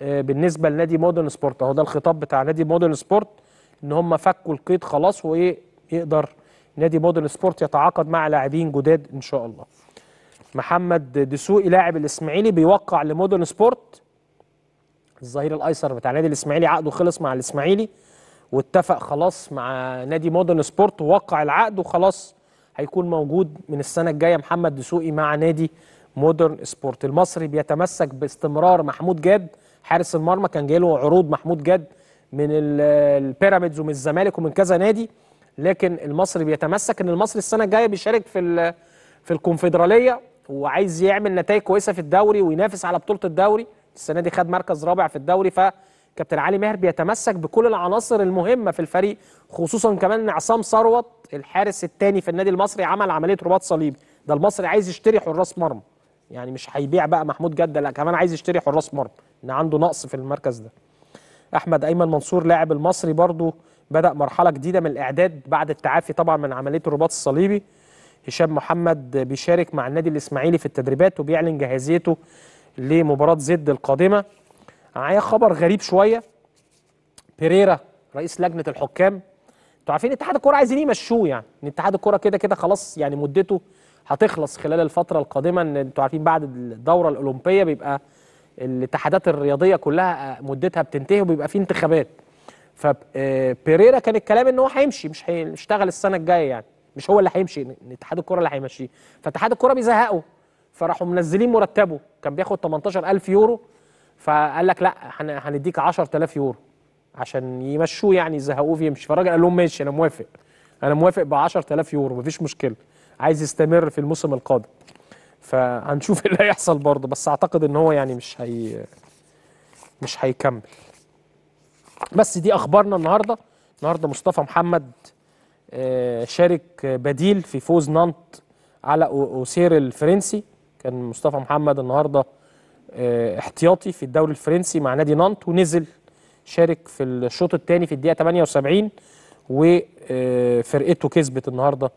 بالنسبه لنادي مودرن سبورت اهو ده الخطاب بتاع نادي مودرن سبورت ان هم فكوا القيد خلاص وايه يقدر نادي بودل سبورت يتعاقد مع لاعبين جداد ان شاء الله محمد دسوقي لاعب الاسماعيلي بيوقع لمودرن سبورت الظهير الايسر بتاع نادي الاسماعيلي عقده خلص مع الاسماعيلي واتفق خلاص مع نادي مودرن سبورت ووقع العقد وخلاص هيكون موجود من السنه الجايه محمد دسوقي مع نادي مودرن سبورت المصري بيتمسك باستمرار محمود جاد حارس المرمى كان جاي له عروض محمود جاد من البيراميدز ومن الزمالك ومن كذا نادي لكن المصري بيتمسك ان المصري السنه الجايه بيشارك في في الكونفدراليه وعايز يعمل نتائج كويسه في الدوري وينافس على بطوله الدوري السنه دي خد مركز رابع في الدوري فكابتن علي ماهر بيتمسك بكل العناصر المهمه في الفريق خصوصا كمان ان عصام ثروت الحارس الثاني في النادي المصري عمل عمليه رباط صليبي ده المصري عايز يشتري حراس مرمى يعني مش هيبيع بقى محمود جده لا كمان عايز يشتري حراس مرمى ان عنده نقص في المركز ده احمد ايمن منصور لاعب المصري برضه بدأ مرحلة جديدة من الإعداد بعد التعافي طبعا من عملية الرباط الصليبي هشام محمد بيشارك مع النادي الإسماعيلي في التدريبات وبيعلن جاهزيته لمباراة زد القادمة معايا خبر غريب شوية بيريرا رئيس لجنة الحكام انتوا عارفين اتحاد الكورة عايزين يمشوه يعني ان اتحاد الكورة كده كده خلاص يعني مدته هتخلص خلال الفترة القادمة ان انتوا عارفين بعد الدورة الأولمبية بيبقى الاتحادات الرياضية كلها مدتها بتنتهي وبيبقى في انتخابات فبيريرا آه، كان الكلام ان هو هيمشي مش هيشتغل السنه الجايه يعني مش هو اللي هيمشي اتحاد الكره اللي هيمشيه فاتحاد الكره بيزهقه فراحوا منزلين مرتبه كان بياخد 18000 يورو فقال لك لا هنديك 10000 يورو عشان يمشوه يعني يزهقوه فيمشي فالراجل قال لهم ماشي انا موافق انا موافق ب 10000 يورو مفيش مشكله عايز يستمر في الموسم القادم فهنشوف <laughs> اللي هيحصل برضه بس اعتقد ان هو يعني مش هي مش هيكمل بس دي اخبارنا النهارده النهارده مصطفى محمد آه، شارك بديل في فوز نانت على اوسير الفرنسي كان مصطفى محمد النهارده آه، احتياطي في الدوري الفرنسي مع نادي نانت ونزل شارك في الشوط الثاني في الدقيقه 78 وفرقته آه، كسبت النهارده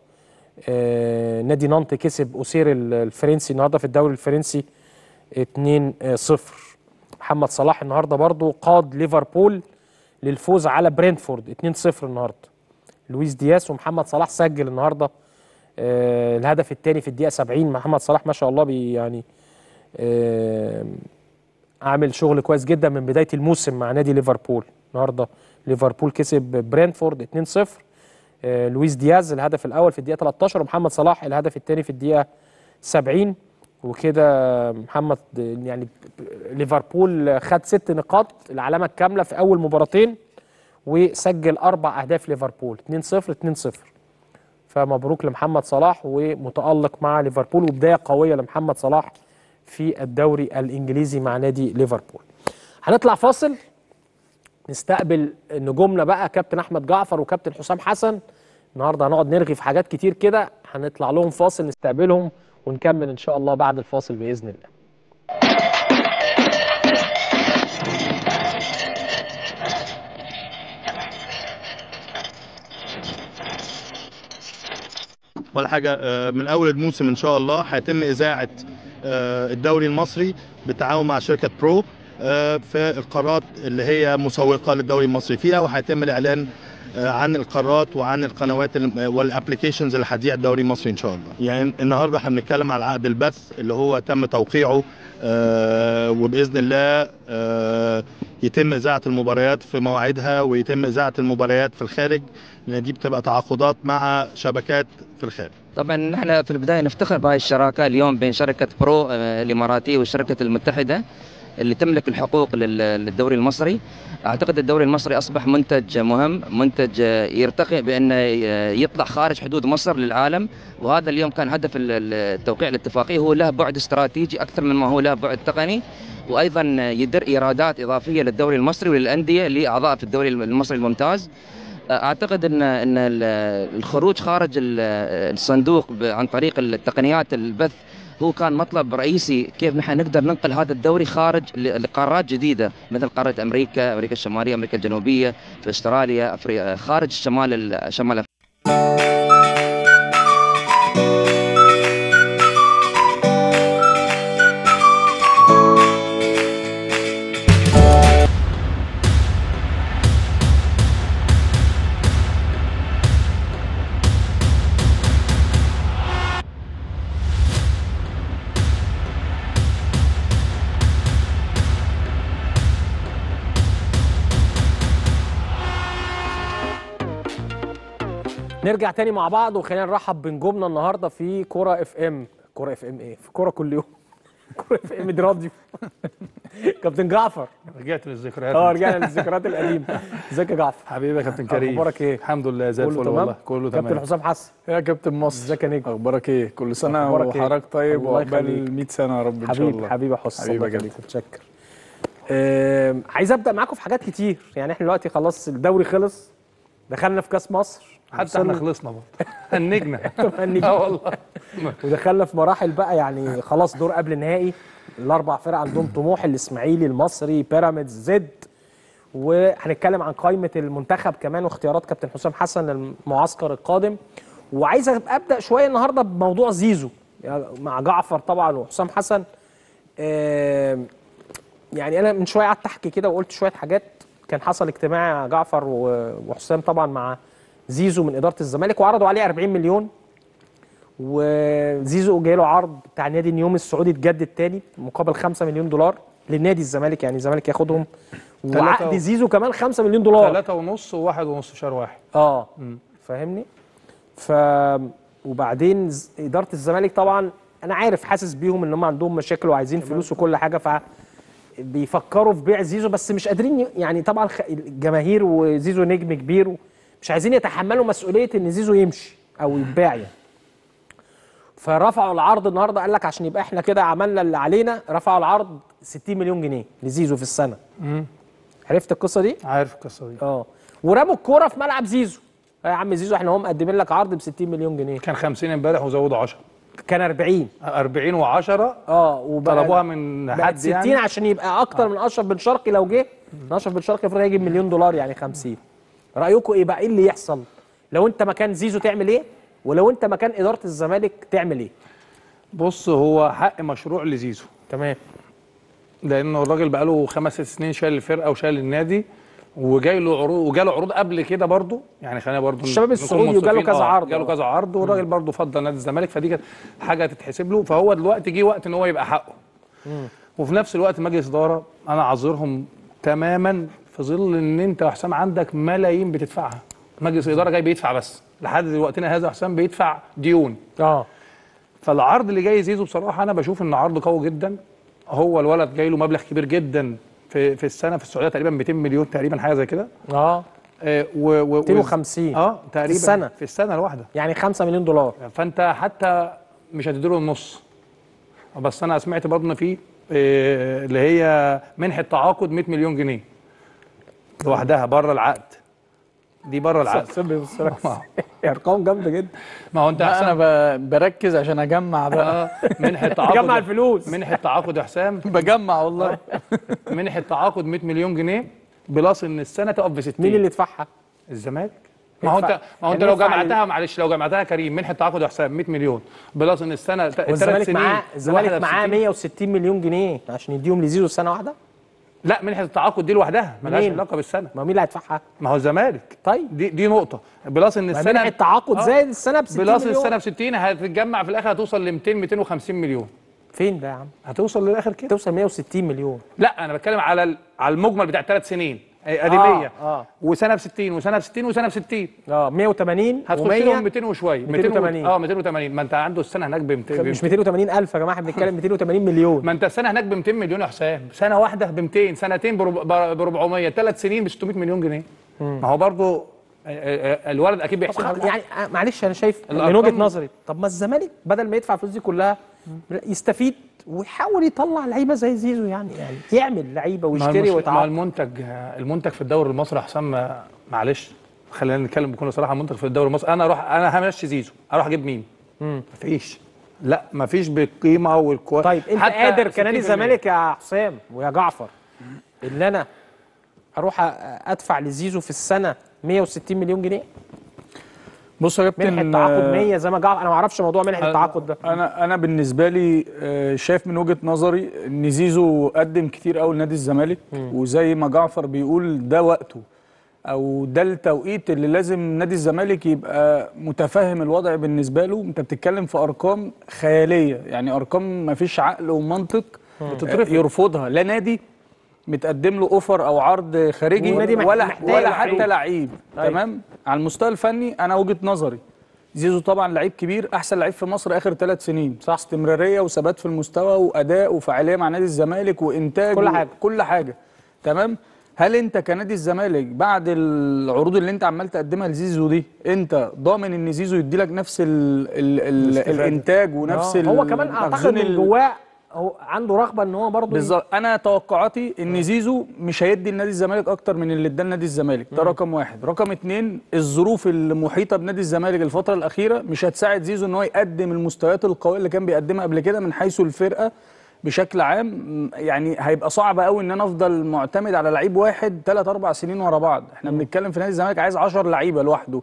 نادي نانت كسب اوسير الفرنسي النهارده في الدوري الفرنسي 2-0 محمد صلاح النهارده برضه قاد ليفربول للفوز على برينتفورد 2-0 النهارده لويس دياس ومحمد صلاح سجل النهارده آه الهدف الثاني في الدقيقه 70 محمد صلاح ما شاء الله بي يعني آه عامل شغل كويس جدا من بدايه الموسم مع نادي ليفربول النهارده ليفربول كسب برينتفورد 2-0 آه لويس دياز الهدف الاول في الدقيقه 13 ومحمد صلاح الهدف الثاني في الدقيقه 70 وكده محمد يعني ليفربول خد ست نقاط العلامه الكامله في اول مباراتين وسجل اربع اهداف ليفربول 2-0 2-0 فمبروك لمحمد صلاح ومتالق مع ليفربول وبدايه قويه لمحمد صلاح في الدوري الانجليزي مع نادي ليفربول هنطلع فاصل نستقبل نجومنا بقى كابتن احمد جعفر وكابتن حسام حسن النهارده هنقعد نرغي في حاجات كتير كده هنطلع لهم فاصل نستقبلهم ونكمل إن شاء الله بعد الفاصل بإذن الله ولا حاجة آه، من أول الموسم إن شاء الله هيتم إذاعة آه، الدوري المصري بالتعاون مع شركة برو آه، في القارات اللي هي مسوقة للدوري المصري فيها وهيتم الإعلان آه، عن القارات وعن القنوات آه، والابلكيشنز اللي هتذيع الدوري المصري ان شاء الله يعني النهارده احنا بنتكلم على عقد البث اللي هو تم توقيعه آه، وباذن الله يتم اذاعه المباريات في مواعيدها ويتم اذاعه المباريات في الخارج لان دي بتبقى تعاقدات مع شبكات في الخارج طبعا نحن في البدايه نفتخر بهذه الشراكه اليوم بين شركه برو الاماراتيه والشركه المتحده اللي تملك الحقوق للدوري المصري اعتقد الدوري المصري اصبح منتج مهم منتج يرتقي بانه يطلع خارج حدود مصر للعالم وهذا اليوم كان هدف التوقيع الاتفاقيه هو له بعد استراتيجي اكثر من ما هو له بعد تقني وايضا يدر ايرادات اضافيه للدوري المصري وللانديه لاعضاء في الدوري المصري الممتاز اعتقد ان ان الخروج خارج الصندوق عن طريق التقنيات البث هو كان مطلب رئيسي كيف نحن نقدر ننقل هذا الدوري خارج لقارات جديده مثل قاره امريكا، امريكا الشماليه، امريكا الجنوبيه، في استراليا، خارج شمال شمال أفريقيا. نرجع تاني مع بعض وخلينا نرحب بنجومنا النهارده في كوره اف ام كوره اف ام ايه في كوره كل يوم <laughs> كوره اف ام دي راديو <laughs> كابتن جعفر رجعت للذكريات اه رجعنا للذكريات القديمه ازيك يا جعفر حبيبي يا كابتن كريم اخبارك ايه الحمد لله زي الفل والله كله تمام كابتن حسام حسن يا كابتن مصر ازيك يا نجم اخبارك ايه كل سنه إيه؟ وحضرتك طيب وعقبال 100 سنه يا رب ان شاء الله حبيبي حبيبي حسام حبيبي يا كابتن عايز ابدا معاكم في حاجات كتير يعني احنا دلوقتي خلاص الدوري خلص دخلنا في كاس مصر حتى احنا خلصنا برضه <laughs> هنجنا اه والله ودخلنا في مراحل بقى يعني خلاص دور قبل النهائي الاربع فرق عندهم طموح الاسماعيلي المصري بيراميدز زد وهنتكلم عن قائمه المنتخب كمان واختيارات كابتن حسام حسن للمعسكر القادم وعايز ابدا شويه النهارده بموضوع زيزو مع جعفر طبعا وحسام حسن يعني انا من شويه قعدت احكي كده وقلت شويه حاجات كان حصل اجتماع جعفر وحسام طبعا مع زيزو من اداره الزمالك وعرضوا عليه 40 مليون وزيزو جاي له عرض بتاع نادي النيوم السعودي اتجدد تاني مقابل 5 مليون دولار لنادي الزمالك يعني الزمالك ياخدهم وعقد زيزو كمان 5 مليون دولار 3 ونص وواحد ونص شهر واحد اه فاهمني ف وبعدين اداره الزمالك طبعا انا عارف حاسس بيهم ان هم عندهم مشاكل وعايزين فلوس وكل حاجه ف بيفكروا في بيع زيزو بس مش قادرين يعني طبعا الجماهير وزيزو نجم كبير مش عايزين يتحملوا مسؤوليه ان زيزو يمشي او يتباع يعني فرفعوا العرض النهارده قال لك عشان يبقى احنا كده عملنا اللي علينا رفعوا العرض 60 مليون جنيه لزيزو في السنه مم. عرفت القصه دي عارف القصه دي اه ورموا الكوره في ملعب زيزو يا عم زيزو احنا هم مقدمين لك عرض ب 60 مليون جنيه كان 50 امبارح وزودوا 10 كان 40 40 و10 اه طلبوها من حد 60 يعني. عشان يبقى اكتر آه. من اشرف بن شرقي لو جه اشرف بن شرقي المفروض هيجيب مليون دولار يعني 50 رايكم ايه بقى ايه اللي يحصل لو انت مكان زيزو تعمل ايه ولو انت مكان اداره الزمالك تعمل ايه بص هو حق مشروع لزيزو تمام لانه الراجل بقاله خمس ست سنين شايل الفرقه وشايل النادي وجاي له عروض وجاله عروض قبل كده برضه يعني خلينا برضه الشباب السعودي وجاله كذا آه، عرض جاله كذا عرض والراجل برضه فضل نادي الزمالك فدي كانت حاجه تتحسب له فهو دلوقتي جه وقت ان هو يبقى حقه مم. وفي نفس الوقت مجلس اداره انا اعذرهم تماما في ظل ان انت وحسام عندك ملايين بتدفعها مجلس الاداره جاي بيدفع بس لحد وقتنا هذا حسام بيدفع ديون اه فالعرض اللي جاي زيزو بصراحه انا بشوف ان عرض قوي جدا هو الولد جاي له مبلغ كبير جدا في في السنه في السعوديه تقريبا 200 مليون تقريبا حاجه زي كده اه, آه، و و 250 اه تقريبا في السنه في السنه الواحده يعني 5 مليون دولار فانت حتى مش هتديله النص بس انا سمعت برضه ان في آه، اللي هي منحه تعاقد 100 مليون جنيه لوحدها بره العقد دي بره العقد <laughs> ارقام <laughs> يعني جامده جدا ما هو انت احسن انا بركز عشان اجمع بقى آه. <laughs> منحه تعاقد جمع الفلوس منحه تعاقد يا حسام بجمع والله آه. منحه تعاقد 100 مليون جنيه بلس ان السنه تقف ب 60 مين اللي يدفعها؟ الزمالك ما هو انت ما هو انت يعني لو جمعتها معلش لو جمعتها كريم منحه تعاقد حسام 100 مليون بلس ان السنه سنين الزمالك معاه الزمالك معاه 160 مليون جنيه عشان يديهم لزيزو سنه واحده لا منحه التعاقد دي لوحدها مالهاش علاقه بالسنه ما مين اللي هيدفعها؟ ما هو الزمالك طيب دي دي نقطه بلس ان السنه منحه التعاقد آه. زائد السنه ب 60 بلس مليون. السنه ب 60 هتتجمع في الاخر هتوصل ل 200 250 مليون فين ده يا عم؟ هتوصل للاخر كده توصل 160 مليون لا انا بتكلم على على المجمل بتاع ثلاث سنين ادبيه آه. آه. وسنه ب 60 وسنه ب 60 وسنه ب 60 اه 180 هتخش لهم 200 وشويه 280 اه 280 ما انت عنده السنه هناك ب 200 مش 280 الف يا جماعه احنا بنتكلم 280 مليون ما انت السنه هناك ب 200 مليون يا حسام سنه واحده ب 200 سنتين ب 400 ثلاث سنين ب 600 مليون جنيه ما هو برضه آه، آه، آه، الولد اكيد بيحسبها يعني معلش انا شايف من وجهه نظري طب ما الزمالك بدل ما يدفع الفلوس دي كلها يستفيد ويحاول يطلع لعيبه زي زيزو يعني, يعني يعمل لعيبه ويشتري ويتعاقد مع المنتج المنتج في الدوري المصري يا حسام معلش خلينا نتكلم بكل صراحه المنتج في الدوري المصري انا اروح انا همشي زيزو اروح اجيب مين؟ مفيش لا مفيش بالقيمه والكواليتي طيب انت حتى قادر كنادي الزمالك يا حسام ويا جعفر ان انا اروح ادفع لزيزو في السنه 160 مليون جنيه بص يا كابتن منح التعاقد 100 آه، زي ما جعفر انا ما اعرفش موضوع منح التعاقد ده انا انا بالنسبه لي آه، شايف من وجهه نظري ان زيزو قدم كتير قوي لنادي الزمالك وزي ما جعفر بيقول ده وقته او ده التوقيت اللي لازم نادي الزمالك يبقى متفهم الوضع بالنسبه له انت بتتكلم في ارقام خياليه يعني ارقام ما فيش عقل ومنطق يرفضها لا نادي متقدم له اوفر او عرض خارجي ولا ولا حتى لعيب طيب. تمام على المستوى الفني انا وجهه نظري زيزو طبعا لعيب كبير احسن لعيب في مصر اخر ثلاث سنين صح استمراريه وثبات في المستوى واداء وفعاليه مع نادي الزمالك وانتاج كل حاجه كل حاجه تمام هل انت كنادي الزمالك بعد العروض اللي انت عمال تقدمها لزيزو دي انت ضامن ان زيزو يديلك نفس الـ الـ الانتاج ونفس آه. هو كمان اعتقد من جواه هو عنده رغبه ان هو برضه بالظبط انا توقعاتي ان زيزو مش هيدي لنادي الزمالك اكتر من اللي اداه لنادي الزمالك ده رقم واحد رقم اتنين الظروف المحيطه بنادي الزمالك الفتره الاخيره مش هتساعد زيزو ان هو يقدم المستويات القويه اللي كان بيقدمها قبل كده من حيث الفرقه بشكل عام يعني هيبقى صعب قوي ان انا افضل معتمد على لعيب واحد ثلاث اربع سنين ورا بعض احنا بنتكلم في نادي الزمالك عايز 10 لعيبه لوحده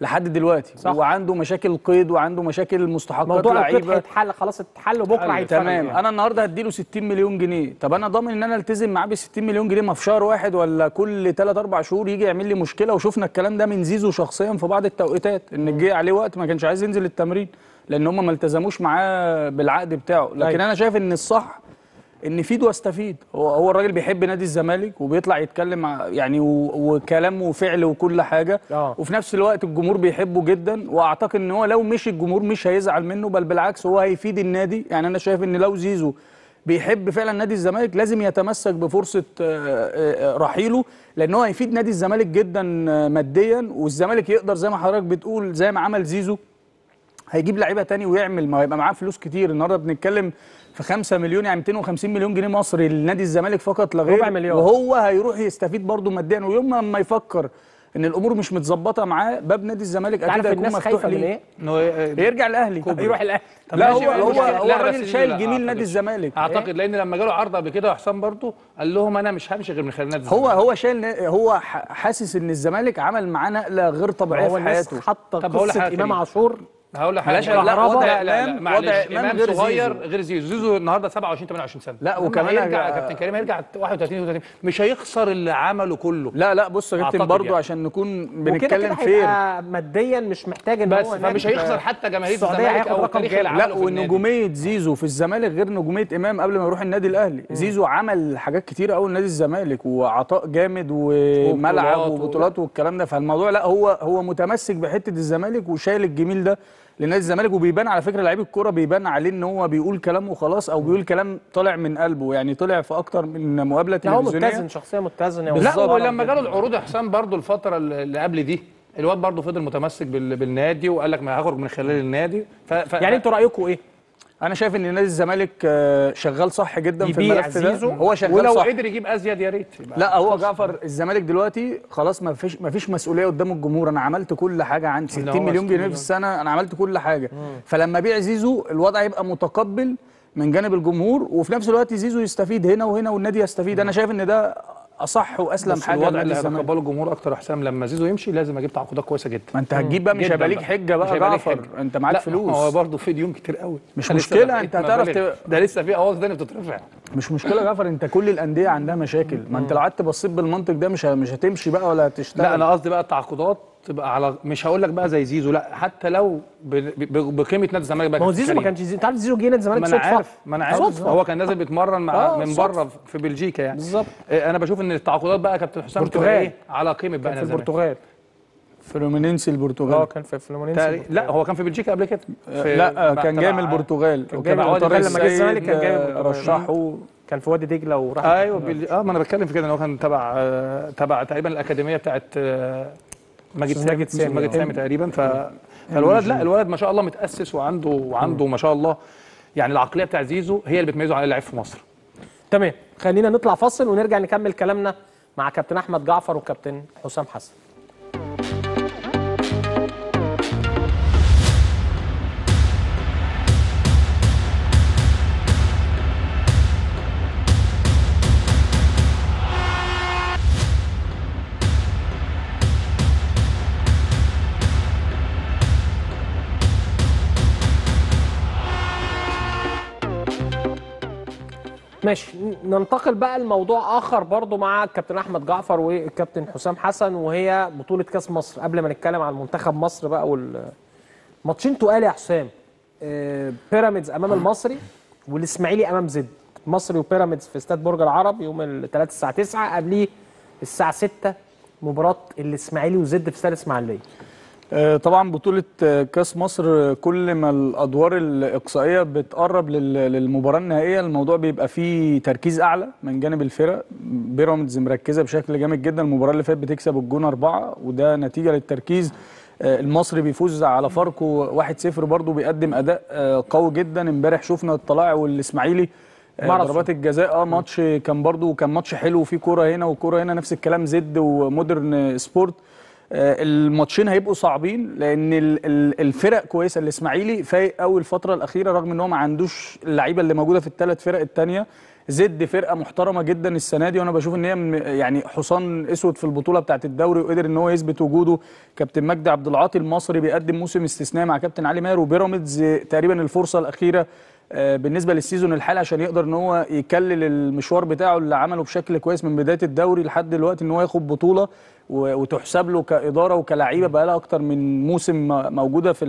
لحد دلوقتي صح. وعنده مشاكل قيد وعنده مشاكل مستحقات موضوع لعيبه اتحل خلاص اتحل وبكره هيتحل تمام يعني. انا النهارده هديله 60 مليون جنيه طب انا ضامن ان انا التزم معاه ب 60 مليون جنيه ما في شهر واحد ولا كل 3 4 شهور يجي يعمل لي مشكله وشفنا الكلام ده من زيزو شخصيا في بعض التوقيتات ان جه عليه وقت ما كانش عايز ينزل التمرين لان هم ما التزموش معاه بالعقد بتاعه لكن أي. أيوة. انا شايف ان الصح ان فيد واستفيد هو هو الراجل بيحب نادي الزمالك وبيطلع يتكلم يعني وكلامه وفعل وكل حاجه آه. وفي نفس الوقت الجمهور بيحبه جدا واعتقد ان هو لو مش الجمهور مش هيزعل منه بل بالعكس هو هيفيد النادي يعني انا شايف ان لو زيزو بيحب فعلا نادي الزمالك لازم يتمسك بفرصه آه، آه، آه، رحيله لان هو هيفيد نادي الزمالك جدا ماديا والزمالك يقدر زي ما حضرتك بتقول زي ما عمل زيزو هيجيب لعيبه تاني ويعمل ما هيبقى معاه فلوس كتير النهارده بنتكلم في 5 مليون يعني 250 مليون جنيه مصري لنادي الزمالك فقط لا غير وهو هيروح يستفيد برده ماديا ويوم ما يفكر ان الامور مش متظبطه معاه باب نادي الزمالك اكيد هيكون مفتوح ليه إيه؟ انه إيه، يرجع الاهلي يروح الاهلي لا هو هو هو الراجل شايل جميل نادي الزمالك اعتقد لان لما جاله عرض قبل كده حسام برضه قال لهم انا مش همشي غير من خلال نادي الزمالك هو هو شايل هو حاسس ان الزمالك عمل معاه نقله غير طبيعيه في حياته حتى قصه امام عاشور هقول لك حاجه لا لا وضع لا معلش امام غير صغير زيزو. غير زيزو زيزو النهارده 27 28 سنه لا وكمان هيرجع أه كابتن كريم هيرجع 31 32 مش هيخسر اللي عمله كله لا لا بص يا كابتن برضه يعني. عشان نكون بنتكلم فين ماديا مش محتاج ان هو بس فمش هيخسر حتى جماهير الزمالك او تاريخ لا ونجوميه زيزو في الزمالك غير نجوميه امام قبل ما يروح النادي الاهلي زيزو عمل حاجات كتير قوي لنادي الزمالك وعطاء جامد وملعب وبطولات والكلام ده فالموضوع لا هو هو متمسك بحته الزمالك وشايل الجميل ده لنادي الزمالك وبيبان على فكره لعيب الكوره بيبان عليه ان هو بيقول كلام وخلاص او بيقول كلام طالع من قلبه يعني طلع في اكتر من مقابله تلفزيونيه هو متزن شخصيه متزنه لا ولما جاله العروض حسام برضه الفتره اللي قبل دي الواد برضه فضل متمسك بالنادي وقال لك ما هخرج من خلال النادي ف... ف... يعني انتوا رايكم ايه؟ انا شايف ان نادي الزمالك آه، شغال صح جدا في الملف ده هو شغال ولو صح ولو قدر يجيب ازيد يا ريت لا هو جعفر الزمالك دلوقتي خلاص ما فيش ما فيش مسؤوليه قدام الجمهور انا عملت كل حاجه عندي 60 مليون جنيه في السنه انا عملت كل حاجه مم. فلما ابيع زيزو الوضع يبقى متقبل من جانب الجمهور وفي نفس الوقت زيزو يستفيد هنا وهنا والنادي يستفيد مم. انا شايف ان ده اصح واسلم حاجه الوضع اللي هيتقبله الجمهور اكتر حسام لما زيزو يمشي لازم اجيب تعاقدات كويسه جدا ما انت هتجيب بقى مش هيبقى ليك حجه بقى جعفر انت معاك فلوس هو برضه في ديون كتير قوي مش مشكله انت هتعرف ده لسه في اواخر ثانيه بتترفع مش مشكله جعفر انت كل الانديه عندها مشاكل ما انت لو قعدت بصيت بالمنطق ده مش مش هتمشي بقى ولا هتشتغل لا انا قصدي بقى التعاقدات تبقى على مش هقول لك بقى زي زيزو لا حتى لو بقيمه نادي الزمالك بقى ما هو زيزو ما كانش زيزو انت عارف زيزو جه نادي الزمالك صدفه ما انا عارف ما انا عارف هو كان نازل بيتمرن مع آه من بره في بلجيكا يعني بالظبط آه، انا بشوف ان التعاقدات بقى كابتن حسام البرتغال إيه؟ على قيمه بقى نادي البرتغال فلومينينسي البرتغال اه كان في فلومينينسي لا هو كان في بلجيكا قبل كده آه، لا آه، كان جاي من البرتغال كان جاي من لما جه الزمالك كان جاي رشحه كان في وادي دجله وراح ايوه اه ما انا بتكلم في كده ان هو كان تبع تبع تقريبا الاكاديميه بتاعت ماجد سامي ماجد آه. سامي تقريبا فالولد لا الولد ما شاء الله متاسس وعنده وعنده ما شاء الله يعني العقليه بتاع زيزو هي اللي بتميزه عن اللعيب في مصر تمام خلينا نطلع فاصل ونرجع نكمل كلامنا مع كابتن احمد جعفر وكابتن حسام حسن ماشي ننتقل بقى لموضوع اخر برضو مع الكابتن احمد جعفر والكابتن حسام حسن وهي بطوله كاس مصر قبل ما نتكلم عن منتخب مصر بقى وال ماتشين تقال يا حسام آه، بيراميدز امام المصري والاسماعيلي امام زد مصري وبيراميدز في استاد برج العرب يوم الثلاث الساعه 9 قبليه الساعه 6 مباراه الاسماعيلي وزد في استاد اسماعيليه آه، طبعا بطولة آه، كاس مصر آه، كل ما الأدوار الإقصائية بتقرب للمباراة النهائية الموضوع بيبقى فيه تركيز أعلى من جانب الفرق بيراميدز مركزة بشكل جامد جدا المباراة اللي فاتت بتكسب الجون أربعة وده نتيجة للتركيز المصري بيفوز على فاركو 1-0 برضه بيقدم أداء قوي جدا امبارح شفنا الطلاع والإسماعيلي ضربات الجزاء اه ماتش كان برضه كان ماتش حلو وفيه كوره هنا وكوره هنا نفس الكلام زد ومودرن سبورت آه، الماتشين هيبقوا صعبين لان الفرق كويسه الاسماعيلي فايق قوي الفتره الاخيره رغم ان هو ما عندوش اللعيبه اللي موجوده في الثلاث فرق الثانيه زد فرقه محترمه جدا السنه دي وانا بشوف ان هي يعني حصان اسود في البطوله بتاعت الدوري وقدر ان هو يثبت وجوده كابتن مجدي عبد العاطي المصري بيقدم موسم استثنائي مع كابتن علي ماهر وبيراميدز آه، تقريبا الفرصه الاخيره آه، بالنسبه للسيزون الحالي عشان يقدر ان هو يكلل المشوار بتاعه اللي عمله بشكل كويس من بدايه الدوري لحد دلوقتي ان هو ياخد بطوله وتحسب له كاداره وكلعيبه بقى لها اكتر من موسم موجوده في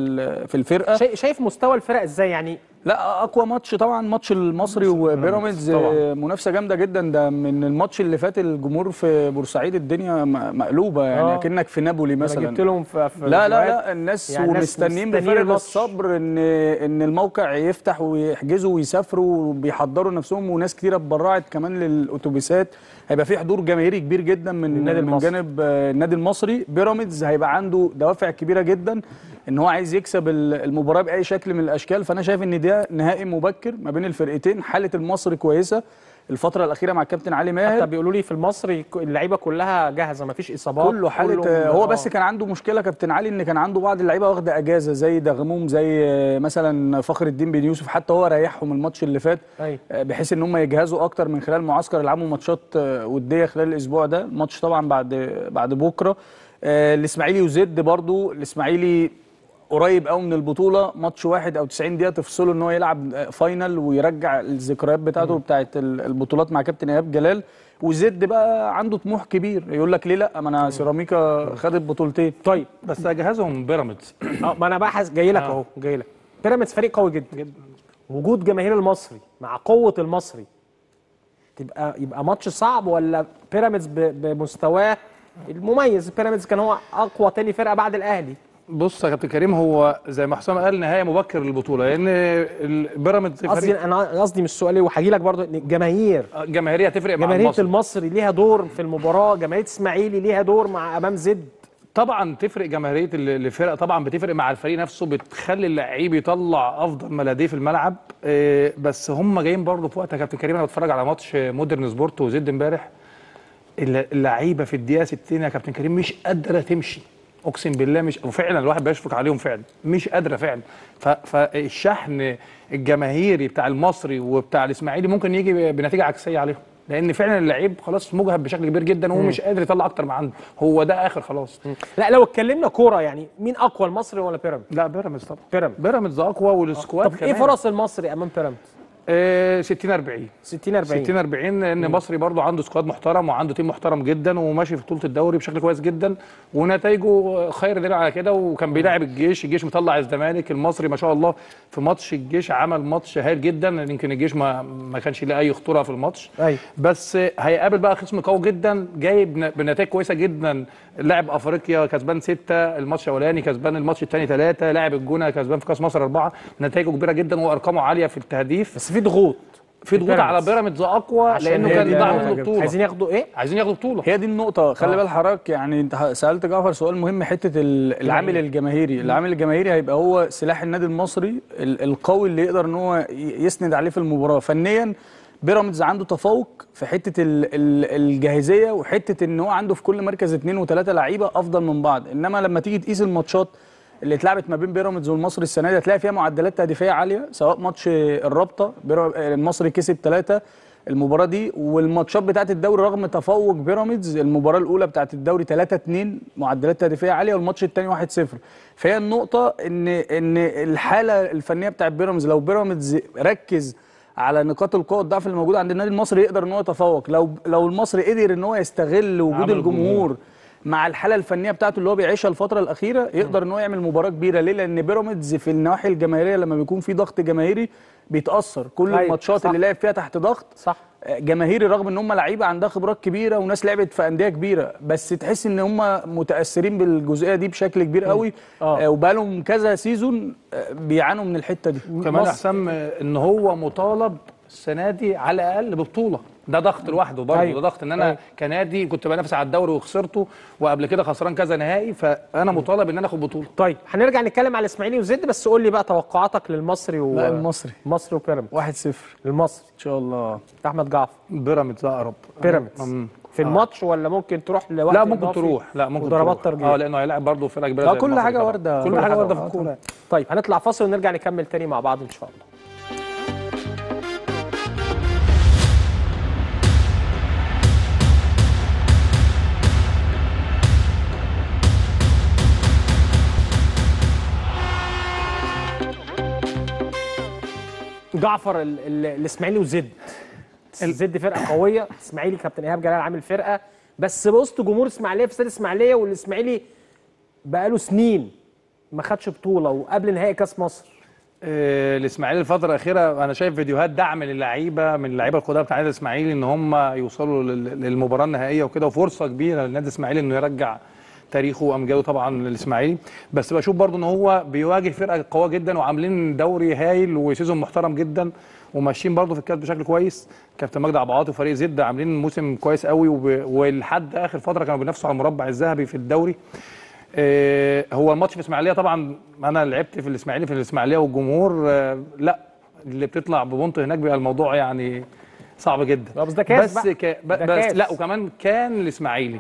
في الفرقه شايف مستوى الفرق ازاي يعني لا اقوى ماتش طبعا ماتش المصري وبيراميدز منافسه جامده جدا ده من الماتش اللي فات الجمهور في بورسعيد الدنيا مقلوبه يعني آه. اكنك في نابولي مثلا جبت لهم في لا لا لا الناس يعني ومستنيين بفارغ الصبر ان ان الموقع يفتح ويحجزوا ويسافروا وبيحضروا نفسهم وناس كتيره اتبرعت كمان للاتوبيسات هيبقى في حضور جماهيري كبير جدا من النادي من جانب آه، النادي المصري بيراميدز هيبقى عنده دوافع كبيره جدا ان هو عايز يكسب المباراه باي شكل من الاشكال فانا شايف ان ده نهائي مبكر ما بين الفرقتين حاله المصري كويسه الفتره الاخيره مع الكابتن علي ماهر حتى بيقولوا لي في المصري اللعيبه كلها جاهزه ما فيش اصابات كله حاله كله هو آه. بس كان عنده مشكله كابتن علي ان كان عنده بعض اللعيبه واخده اجازه زي دغموم زي آه، مثلا فخر الدين بن يوسف حتى هو ريحهم الماتش اللي فات آه، بحيث ان هم يجهزوا اكتر من خلال معسكر يلعبوا ماتشات وديه خلال الاسبوع ده الماتش طبعا بعد بعد بكره الاسماعيلي وزد برضو الاسماعيلي قريب قوي من البطوله ماتش واحد او 90 دقيقه تفصله ان هو يلعب فاينل ويرجع الذكريات بتاعته بتاعه البطولات مع كابتن ايهاب جلال وزد بقى عنده طموح كبير يقول لك ليه لا ما انا سيراميكا خدت بطولتين طيب بس اجهزهم بيراميدز <coughs> اه ما انا بقى جاي لك آه. اهو جاي لك بيراميدز فريق قوي جدا جدا وجود جماهير المصري مع قوه المصري تبقى يبقى ماتش صعب ولا بيراميدز بمستواه المميز بيراميدز كان هو اقوى تاني فرقه بعد الاهلي بص يا كابتن كريم هو زي ما حسام قال نهايه مبكر للبطوله لان يعني بيراميدز قصدي انا قصدي مش سؤالي وهجي لك برضه الجماهير الجماهيريه آه، هتفرق مع جماهيريه المصري ليها دور في المباراه جماهيريه اسماعيلي ليها دور مع امام زد طبعا تفرق جماهيريه الفرقه طبعا بتفرق مع الفريق نفسه بتخلي اللعيب يطلع افضل ما لديه في الملعب آه، بس هم جايين برضه في وقت يا كابتن كريم انا بتفرج على ماتش مودرن سبورت وزد امبارح اللعيبه في الدقيقه 60 يا كابتن كريم مش قادره تمشي اقسم بالله مش وفعلا الواحد بيشفق عليهم فعلا مش قادره فعلا فالشحن الجماهيري بتاع المصري وبتاع الاسماعيلي ممكن يجي بنتيجه عكسيه عليهم لان فعلا اللعيب خلاص مجهد بشكل كبير جدا وهو مش قادر يطلع اكتر ما عنده هو ده اخر خلاص لا لو اتكلمنا كوره يعني مين اقوى المصري ولا بيراميدز لا بيراميدز طبعا بيراميدز اقوى والسكواد طب إيه كمان. ايه فرص المصري امام بيراميدز 60 40 60 40 60 40 ان مصري برضه عنده سكواد محترم وعنده تيم محترم جدا وماشي في بطوله الدوري بشكل كويس جدا ونتائجه خير دليل على كده وكان بيلاعب الجيش الجيش مطلع الزمالك المصري ما شاء الله في ماتش الجيش عمل ماتش هايل جدا يمكن الجيش ما ما كانش ليه اي خطوره في الماتش أي. بس هيقابل بقى خصم قوي جدا جايب بنتائج كويسه جدا لاعب افريقيا كسبان سته الماتش الاولاني كسبان الماتش الثاني ثلاثه لاعب الجونه كسبان في كاس مصر اربعه نتائجه كبيره جدا وارقامه عاليه في التهديف بس في ضغوط في ضغوط على بيراميدز اقوى لانه كان ضاع منه بطوله عايزين ياخدوا ايه عايزين ياخدوا بطوله هي دي النقطه خلي آه. بال حضرتك يعني انت سالت جعفر سؤال مهم حته العامل الجماهيري العامل الجماهيري هيبقى هو سلاح النادي المصري القوي اللي يقدر ان هو يسند عليه في المباراه فنيا بيراميدز عنده تفوق في حته الجاهزيه وحته ان هو عنده في كل مركز اثنين وثلاثه لعيبه افضل من بعض انما لما تيجي تقيس الماتشات اللي اتلعبت ما بين بيراميدز والمصري السنه دي هتلاقي فيها معدلات تهديفيه عاليه سواء ماتش الرابطه المصري كسب ثلاثه المباراه دي والماتشات بتاعت الدوري رغم تفوق بيراميدز المباراه الاولى بتاعت الدوري 3 2 معدلات تهديفيه عاليه والماتش الثاني 1 0 فهي النقطه ان ان الحاله الفنيه بتاعت بيراميدز لو بيراميدز ركز على نقاط القوه والضعف اللي موجوده عند النادي المصري يقدر ان هو يتفوق لو لو المصري قدر ان هو يستغل وجود الجمهور مع الحاله الفنيه بتاعته اللي هو بيعيشها الفتره الاخيره يقدر ان هو يعمل مباراه كبيره ليه لان بيراميدز في النواحي الجماهيريه لما بيكون في ضغط جماهيري بيتاثر كل طيب، الماتشات اللي لعب فيها تحت ضغط صح جماهيري رغم ان هم لعيبه عندها خبرات كبيره وناس لعبت في انديه كبيره بس تحس ان هم متاثرين بالجزئيه دي بشكل كبير قوي آه. آه. وبقالهم كذا سيزون آه، بيعانوا من الحته دي كمان حسام ان هو مطالب السنه دي على الاقل ببطوله ده ضغط لوحده برضه أيوة. ده ضغط ان انا أيوة. كنادي كنت بنافس على الدوري وخسرته وقبل كده خسران كذا نهائي فانا مطالب ان انا اخد بطوله طيب هنرجع نتكلم على الاسماعيلي وزد بس قول لي بقى توقعاتك للمصري و لا المصري مصري وبيراميدز 1-0 للمصري ان شاء الله احمد جعفر بيراميدز اقرب بيراميدز في آه. الماتش ولا ممكن تروح لوحده لا ممكن تروح لا ممكن ضربات ترجيح اه لانه هيلاعب برضه فرقه كبيره كل حاجه ورده كل حاجه ورده في الكوره طيب هنطلع فاصل ونرجع نكمل تاني مع بعض ان شاء الله جعفر الاسماعيلي وزد زد فرقه قويه اسماعيلي كابتن ايهاب جلال عامل فرقه بس وسط جمهور اسماعيليه في استاد اسماعيليه والاسماعيلي بقاله سنين ما خدش بطوله وقبل نهائي كاس مصر آه، الاسماعيلي الفتره الاخيره انا شايف فيديوهات دعم للعيبه من اللعيبه القدامى بتاع النادي الاسماعيلي ان هم يوصلوا للمباراه النهائيه وكده وفرصه كبيره للنادي الاسماعيلي انه يرجع تاريخه وامجاده طبعا للاسماعيلي بس بشوف برضه ان هو بيواجه فرقه قويه جدا وعاملين دوري هايل وسيزون محترم جدا وماشيين برضه في الكاس بشكل كويس كابتن مجدي عبد العاطي وفريق زد عاملين موسم كويس قوي ولحد اخر فتره كانوا بينافسوا على المربع الذهبي في الدوري آه هو الماتش في الاسماعيليه طبعا انا لعبت في الاسماعيليه في الاسماعيليه والجمهور آه لا اللي بتطلع ببنط هناك بيبقى الموضوع يعني صعب جدا بس ده كاس بس, ك... ب... بس كاس. لا وكمان كان الاسماعيلي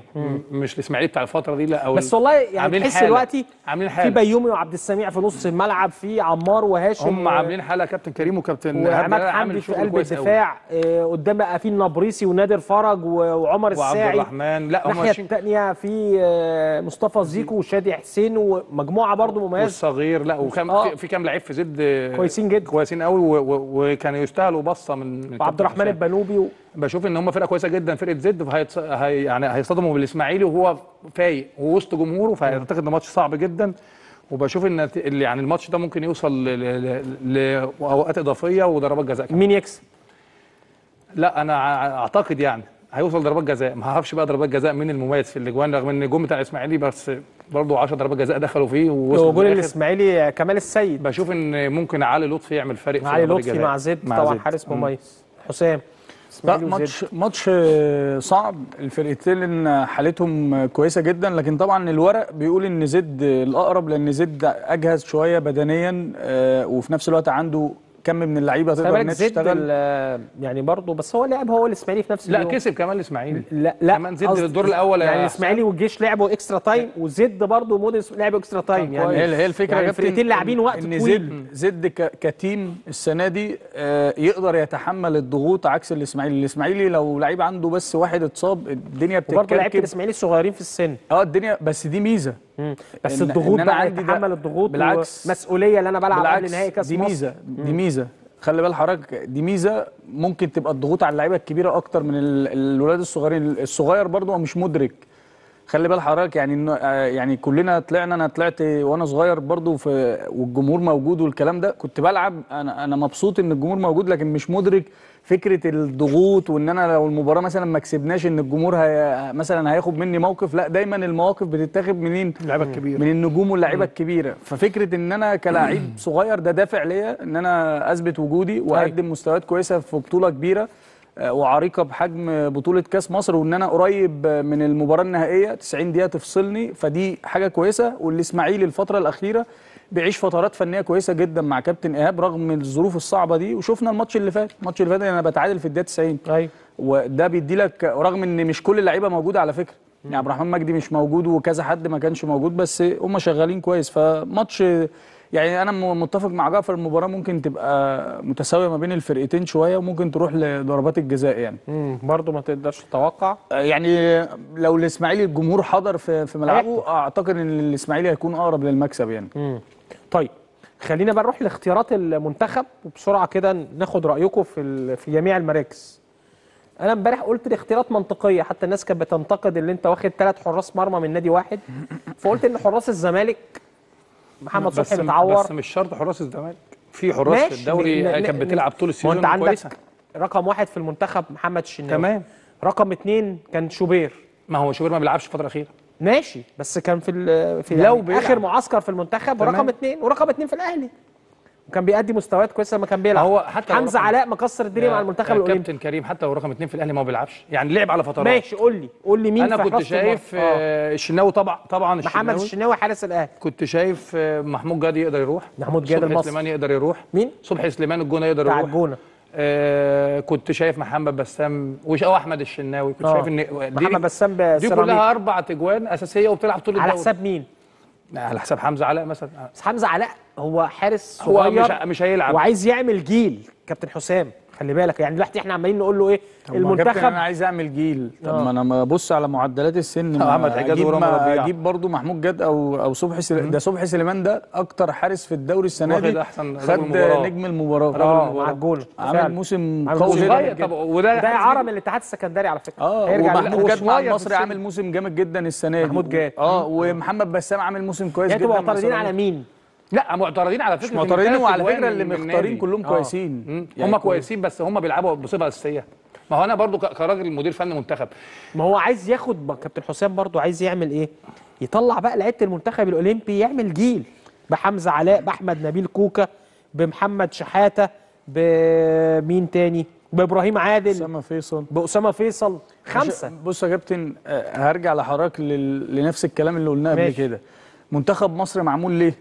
مش الاسماعيلي بتاع الفتره دي لا او بس والله يعني تحس دلوقتي عاملين في بيومي وعبد السميع في نص الملعب في عمار وهاشم هم و... عاملين حاله كابتن كريم وكابتن عماد حمدي في قلب الدفاع آه، قدام قدام في النبريسي ونادر فرج وعمر الساعي وعبد الرحمن لا هم الناحيه الثانيه في آه، مصطفى زيكو وشادي حسين ومجموعه برضه مميزه والصغير لا وكم آه. في كام لعيب في زد كويسين جدا كويسين قوي وكانوا يستاهلوا بصه من وعبد الرحمن الجنوبي بشوف ان هم فرقه كويسه جدا فرقه زد فهيتص... هي... يعني هيصطدموا بالاسماعيلي وهو فايق ووسط جمهوره فاعتقد ان ماتش صعب جدا وبشوف ان يعني الماتش ده ممكن يوصل لاوقات ل... ل... اضافيه وضربات جزاء كمان. مين يكسب؟ لا انا اعتقد يعني هيوصل ضربات جزاء ما اعرفش بقى ضربات جزاء مين المميز في الاجوان رغم ان الجون بتاع الاسماعيلي بس برضه 10 ضربات جزاء دخلوا فيه ووصلوا جول الاسماعيلي كمال السيد بشوف ان ممكن علي لطفي يعمل فارق علي لطفي مع زد طبعا حارس مميز حسام لا ماتش ماتش آه، صعب الفرقتين حالتهم كويسه جدا لكن طبعا الورق بيقول ان زد الاقرب لان زد اجهز شويه بدنيا آه، وفي نفس الوقت عنده كم من اللعيبه تقدر انها تشتغل يعني برضه بس هو لعب هو الاسماعيلي في نفس لا اليوم. كسب كمان الاسماعيلي لا لا كمان زد الدور الاول يعني الاسماعيلي والجيش لعبوا اكسترا تايم وزد برضه ومودرن لعبوا اكسترا تايم يعني هي الفكره يعني فرقتين لاعبين وقت ان زد زد كتيم السنه دي آه، يقدر يتحمل الضغوط عكس الاسماعيلي الاسماعيلي لو لعيب عنده بس واحد اتصاب الدنيا بتتكلم وبرضه لعيبه الاسماعيلي الصغيرين في السن اه الدنيا بس دي ميزه بس إن الضغوط إن بقى عمل الضغوط بالعكس مسؤوليه اللي انا بلعب قبل نهائي كاس دي ميزه مصر. دي ميزه خلي بال حضرتك دي ميزه ممكن تبقى الضغوط على اللعيبه الكبيره اكتر من الولاد الصغيرين الصغير برضو مش مدرك خلي بال حضرتك يعني آه، يعني كلنا طلعنا انا طلعت وانا صغير برضو في والجمهور موجود والكلام ده كنت بلعب انا انا مبسوط ان الجمهور موجود لكن مش مدرك فكره الضغوط وان انا لو المباراه مثلا ما كسبناش ان الجمهور هي مثلا هياخد مني موقف لا دايما المواقف بتتاخد منين اللعيبه الكبيره من النجوم واللعيبه الكبيره ففكره ان انا كلاعب صغير ده دافع ليا ان انا اثبت وجودي واقدم أيوة. مستويات كويسه في بطوله كبيره آه، وعريقه بحجم بطوله كاس مصر وان انا قريب من المباراه النهائيه 90 دقيقه تفصلني فدي حاجه كويسه والاسماعيلي الفتره الاخيره بيعيش فترات فنيه كويسه جدا مع كابتن ايهاب رغم الظروف الصعبه دي وشفنا الماتش اللي فات الماتش اللي فات انا بتعادل في الدقيقه 90 ايوه وده بيدي لك رغم ان مش كل اللعيبه موجوده على فكره يعني عبد الرحمن مجدي مش موجود وكذا حد ما كانش موجود بس هم شغالين كويس فماتش يعني انا متفق مع جعفر المباراه ممكن تبقى متساويه ما بين الفرقتين شويه وممكن تروح لضربات الجزاء يعني امم برضه ما تقدرش تتوقع يعني لو الاسماعيلي الجمهور حضر في, في ملعبه اعتقد ان الاسماعيلي هيكون اقرب للمكسب يعني مم. طيب خلينا بقى نروح لاختيارات المنتخب وبسرعه كده ناخد رايكم في في جميع المراكز انا امبارح قلت الاختيارات منطقيه حتى الناس كانت بتنتقد ان انت واخد ثلاث حراس مرمى من نادي واحد فقلت ان حراس الزمالك محمد صبحي متعور بس مش شرط حراس الزمالك في حراس في الدوري كانت بتلعب طول السيزون وانت عندك كويسة. رقم واحد في المنتخب محمد الشناوي تمام رقم اثنين كان شوبير ما هو شوبير ما بيلعبش الفتره الاخيره ماشي بس كان في في لو يعني اخر معسكر في المنتخب ورقم اثنين ورقم اثنين في الاهلي وكان بيأدي مستويات كويسه لما كان بيلعب هو حتى حمزه علاء مكسر الدنيا مع المنتخب الاولمبي كابتن كريم حتى لو رقم اثنين في الاهلي ما بيلعبش يعني لعب على فترات ماشي قول لي قول لي مين انا كنت شايف آه. آه، الشناوي طبعا طبعا الشناوي محمد الشناوي حارس الاهلي كنت شايف آه، محمود جاد يقدر يروح محمود جاد المصري سليمان يقدر يروح مين صبحي سليمان الجونه يقدر يروح بتاع الجونه آه، كنت شايف محمد بسام وش او احمد الشناوي كنت أوه. شايف آه. ان محمد بسام دي كلها اربع تجوان اساسيه وبتلعب طول الدوري على حساب مين؟ آه، على حساب حمزه علاء مثلا بس حمزه علاء هو حارس صغير هو مش مش هيلعب وعايز يعمل جيل كابتن حسام خلي بالك يعني دلوقتي احنا عمالين نقول له ايه المنتخب انا عايز اعمل جيل طب آه. ما انا ببص على معدلات السن احمد حجاز ورامي ربيعه اجيب برضه محمود جاد او او صبحي سل... ده صبحي سليمان ده اكتر حارس في الدوري السنه دي خد نجم المباراه اه مع الجول عامل موسم قوي طب وده ده عرم الاتحاد السكندري على فكره اه ومحمود جاد مع المصري عامل موسم جامد جدا السنه دي محمود جاد اه ومحمد بسام عامل موسم كويس جدا انتوا معترضين على مين لا معترضين على فكره معترضين وعلى فكره اللي مختارين كلهم آه. كويسين يعني هم كويسين بس هم بيلعبوا بصفه اساسيه ما هو انا برضو كراجل مدير فني منتخب ما هو عايز ياخد كابتن حسام برضو عايز يعمل ايه يطلع بقى لعيبه المنتخب الاولمبي يعمل جيل بحمزه علاء باحمد نبيل كوكا بمحمد شحاته بمين تاني بابراهيم عادل اسامه فيصل باسامه فيصل خمسه بص يا كابتن آه، هرجع لحضرتك لنفس الكلام اللي قلناه قبل كده منتخب مصر معمول ليه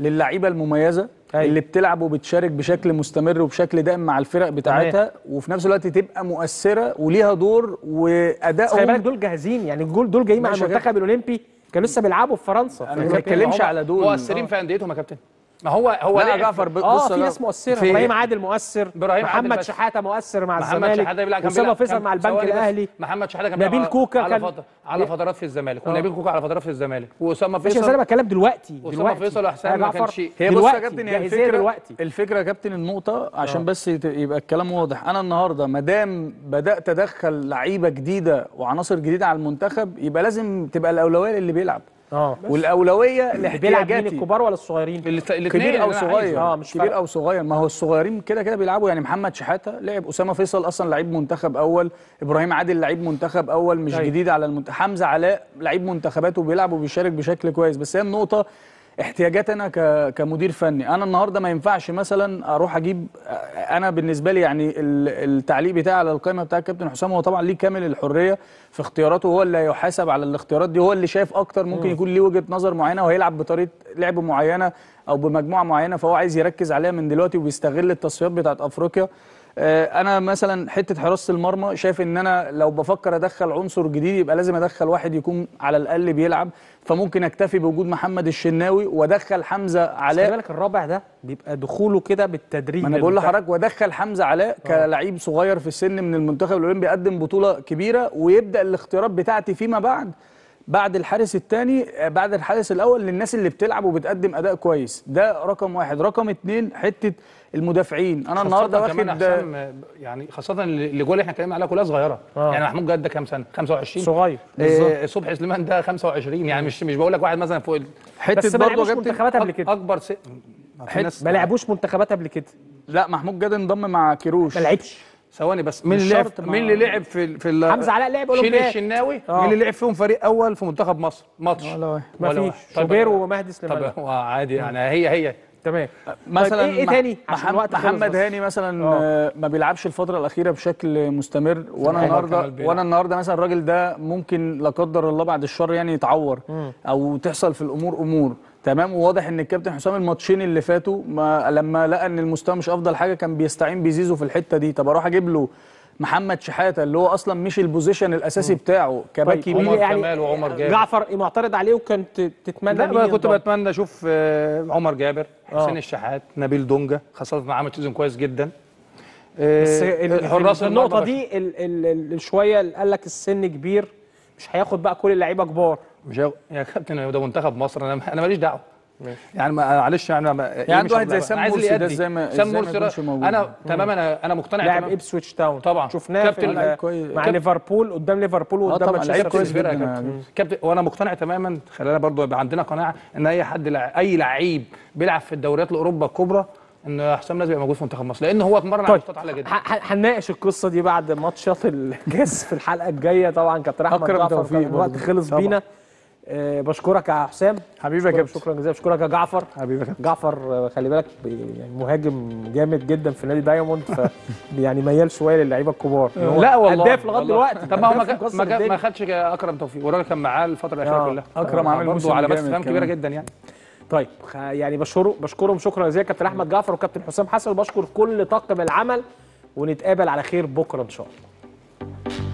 للعيبه المميزه أي. اللي بتلعب وبتشارك بشكل مستمر وبشكل دائم مع الفرق بتاعتها وفي نفس الوقت تبقى مؤثره وليها دور وادائهم خلي بالك دول جاهزين يعني الجول دول جايين مع المنتخب الاولمبي كانوا لسه بيلعبوا في فرنسا انا ما بتكلمش يعني على دول مؤثرين في انديتهم يا كابتن ما هو هو لا جعفر بص اه في ناس مؤثره ابراهيم عادل مؤثر ابراهيم محمد شحاته مؤثر مع الزمالك اسامه فيصل مع البنك الاهلي محمد شحاته كان نبيل كوكا على, كان... على إيه؟ فترات في الزمالك آه. ونبيل كوكا على فترات في الزمالك واسامه فيصل مش انا بتكلم دلوقتي اسامه فيصل وحسام يعني ما كانش هي بص يا كابتن يعني هي الفكره دلوقتي الفكره يا كابتن النقطه عشان آه. بس يبقى الكلام واضح انا النهارده ما دام بدات ادخل لعيبه جديده وعناصر جديده على المنتخب يبقى لازم تبقى الاولويه للي بيلعب اه والاولويه لاحتياجاتي الكبار ولا الصغيرين كبير او صغير اه مش كبير او صغير ما هو الصغيرين كده كده بيلعبوا يعني محمد شحاته لعب اسامه فيصل اصلا لعيب منتخب اول ابراهيم عادل لعيب منتخب اول مش طيب. جديد على المنتخب حمزه علاء لعيب منتخبات وبيلعب وبيشارك بشكل كويس بس هي النقطه انا كمدير فني انا النهارده ما ينفعش مثلا اروح اجيب انا بالنسبه لي يعني التعليق بتاعي على القائمه بتاع الكابتن حسام هو طبعا ليه كامل الحريه في اختياراته هو اللي هيحاسب على الاختيارات دي هو اللي شايف اكتر ممكن يكون ليه وجهه نظر معينه وهيلعب بطريقه لعب معينه او بمجموعه معينه فهو عايز يركز عليها من دلوقتي وبيستغل التصفيات بتاعت افريقيا آه، انا مثلا حته حراسه المرمى شايف ان انا لو بفكر ادخل عنصر جديد يبقى لازم ادخل واحد يكون على الاقل بيلعب فممكن اكتفي بوجود محمد الشناوي وادخل حمزه علاء خلي بالك الرابع ده بيبقى دخوله كده بالتدريج ما انا بقول لحضرتك وادخل حمزه علاء آه. كلعيب صغير في السن من المنتخب الاولمبي قدم بطوله كبيره ويبدا الاختيارات بتاعتي فيما بعد بعد الحارس الثاني آه، بعد الحارس الاول للناس اللي بتلعب وبتقدم اداء كويس ده رقم واحد رقم اتنين حته المدافعين انا النهارده واخد يعني خاصه الاجوال اللي احنا اتكلمنا عليها كلها صغيره آه. يعني محمود جاد ده كام سنه 25 صغير إيه صبحي سليمان ده 25 يعني مش مش بقول لك واحد مثلا فوق حته برضه جبت منتخبات قبل كده اكبر س... ما لعبوش منتخبات قبل كده لا محمود جاد انضم مع كيروش ما لعبش ثواني بس مين اللي لعب مين اللي لعب في في حمزه علاء لعب اولمبياد شيل الشناوي آه. مين اللي لعب فيهم فريق اول في منتخب مصر ماتش ما فيش شوبير ومهدي سليمان طب عادي يعني هي هي تمام أه، مثلا طيب ايه, إيه تاني محمد, محمد هاني مثلا أوه. آه، ما بيلعبش الفتره الاخيره بشكل مستمر طيب، وانا النهارده وانا النهارده مثلا الراجل ده ممكن لا قدر الله بعد الشر يعني يتعور م. او تحصل في الامور امور تمام وواضح ان الكابتن حسام الماتشين اللي فاتوا ما لما لقى ان المستوى مش افضل حاجه كان بيستعين بزيزو في الحته دي طب اروح اجيب له محمد شحاته اللي هو اصلا مش البوزيشن الاساسي مم. بتاعه طيب، كباك طيب يمين يعني كمال وعمر جابر جعفر معترض عليه وكنت تتمنى لا بقى كنت بتمنى اشوف آه، عمر جابر آه. حسين الشحات نبيل دونجا خاصه عمل سيزون كويس جدا آه، بس النقطه دي الـ الـ الـ شويه قال لك السن كبير مش هياخد بقى كل اللعيبه كبار مش يا كابتن ده منتخب مصر انا انا ماليش دعوه ماشي. يعني معلش يعني ما يعني إيه عنده واحد زي سام مرسي ده زي ما سام مرسي انا تماما انا انا مقتنع لاعب ابسويتش تاون طبعا شفناه كابتن مع ليفربول قدام ليفربول آه، وقدام مانشستر كويس كابتن كابتن وانا مقتنع تماما خلينا برضو يبقى عندنا قناعه ان اي حد اي لعيب بيلعب في الدوريات الاوروبا الكبرى ان حسام لازم يبقى موجود في منتخب مصر لان هو اتمرن على ماتشات طيب، عاليه جدا هنناقش القصه دي بعد ماتشات الكاس في الحلقه الجايه طبعا كابتن احمد توفيق الوقت خلص بينا آه، بشكرك يا حسام حبيبي يا كابتن شكرا جزيلا بشكرك يا جعفر حبيبي يا جعفر آه، خلي بالك يعني مهاجم جامد جدا في نادي دايموند ف <laughs> يعني ميال شويه للعيبه الكبار لا والله هداف لغايه دلوقتي طب ما هو ما ما خدش اكرم توفيق والراجل كان معاه الفتره الاخيره آه، كلها اكرم عامل على بس استفهام كبيره جدا يعني طيب يعني بشكره بشكرهم شكرا جزيلا كابتن احمد جعفر وكابتن حسام حسن وبشكر كل طاقم العمل ونتقابل على خير بكره ان شاء الله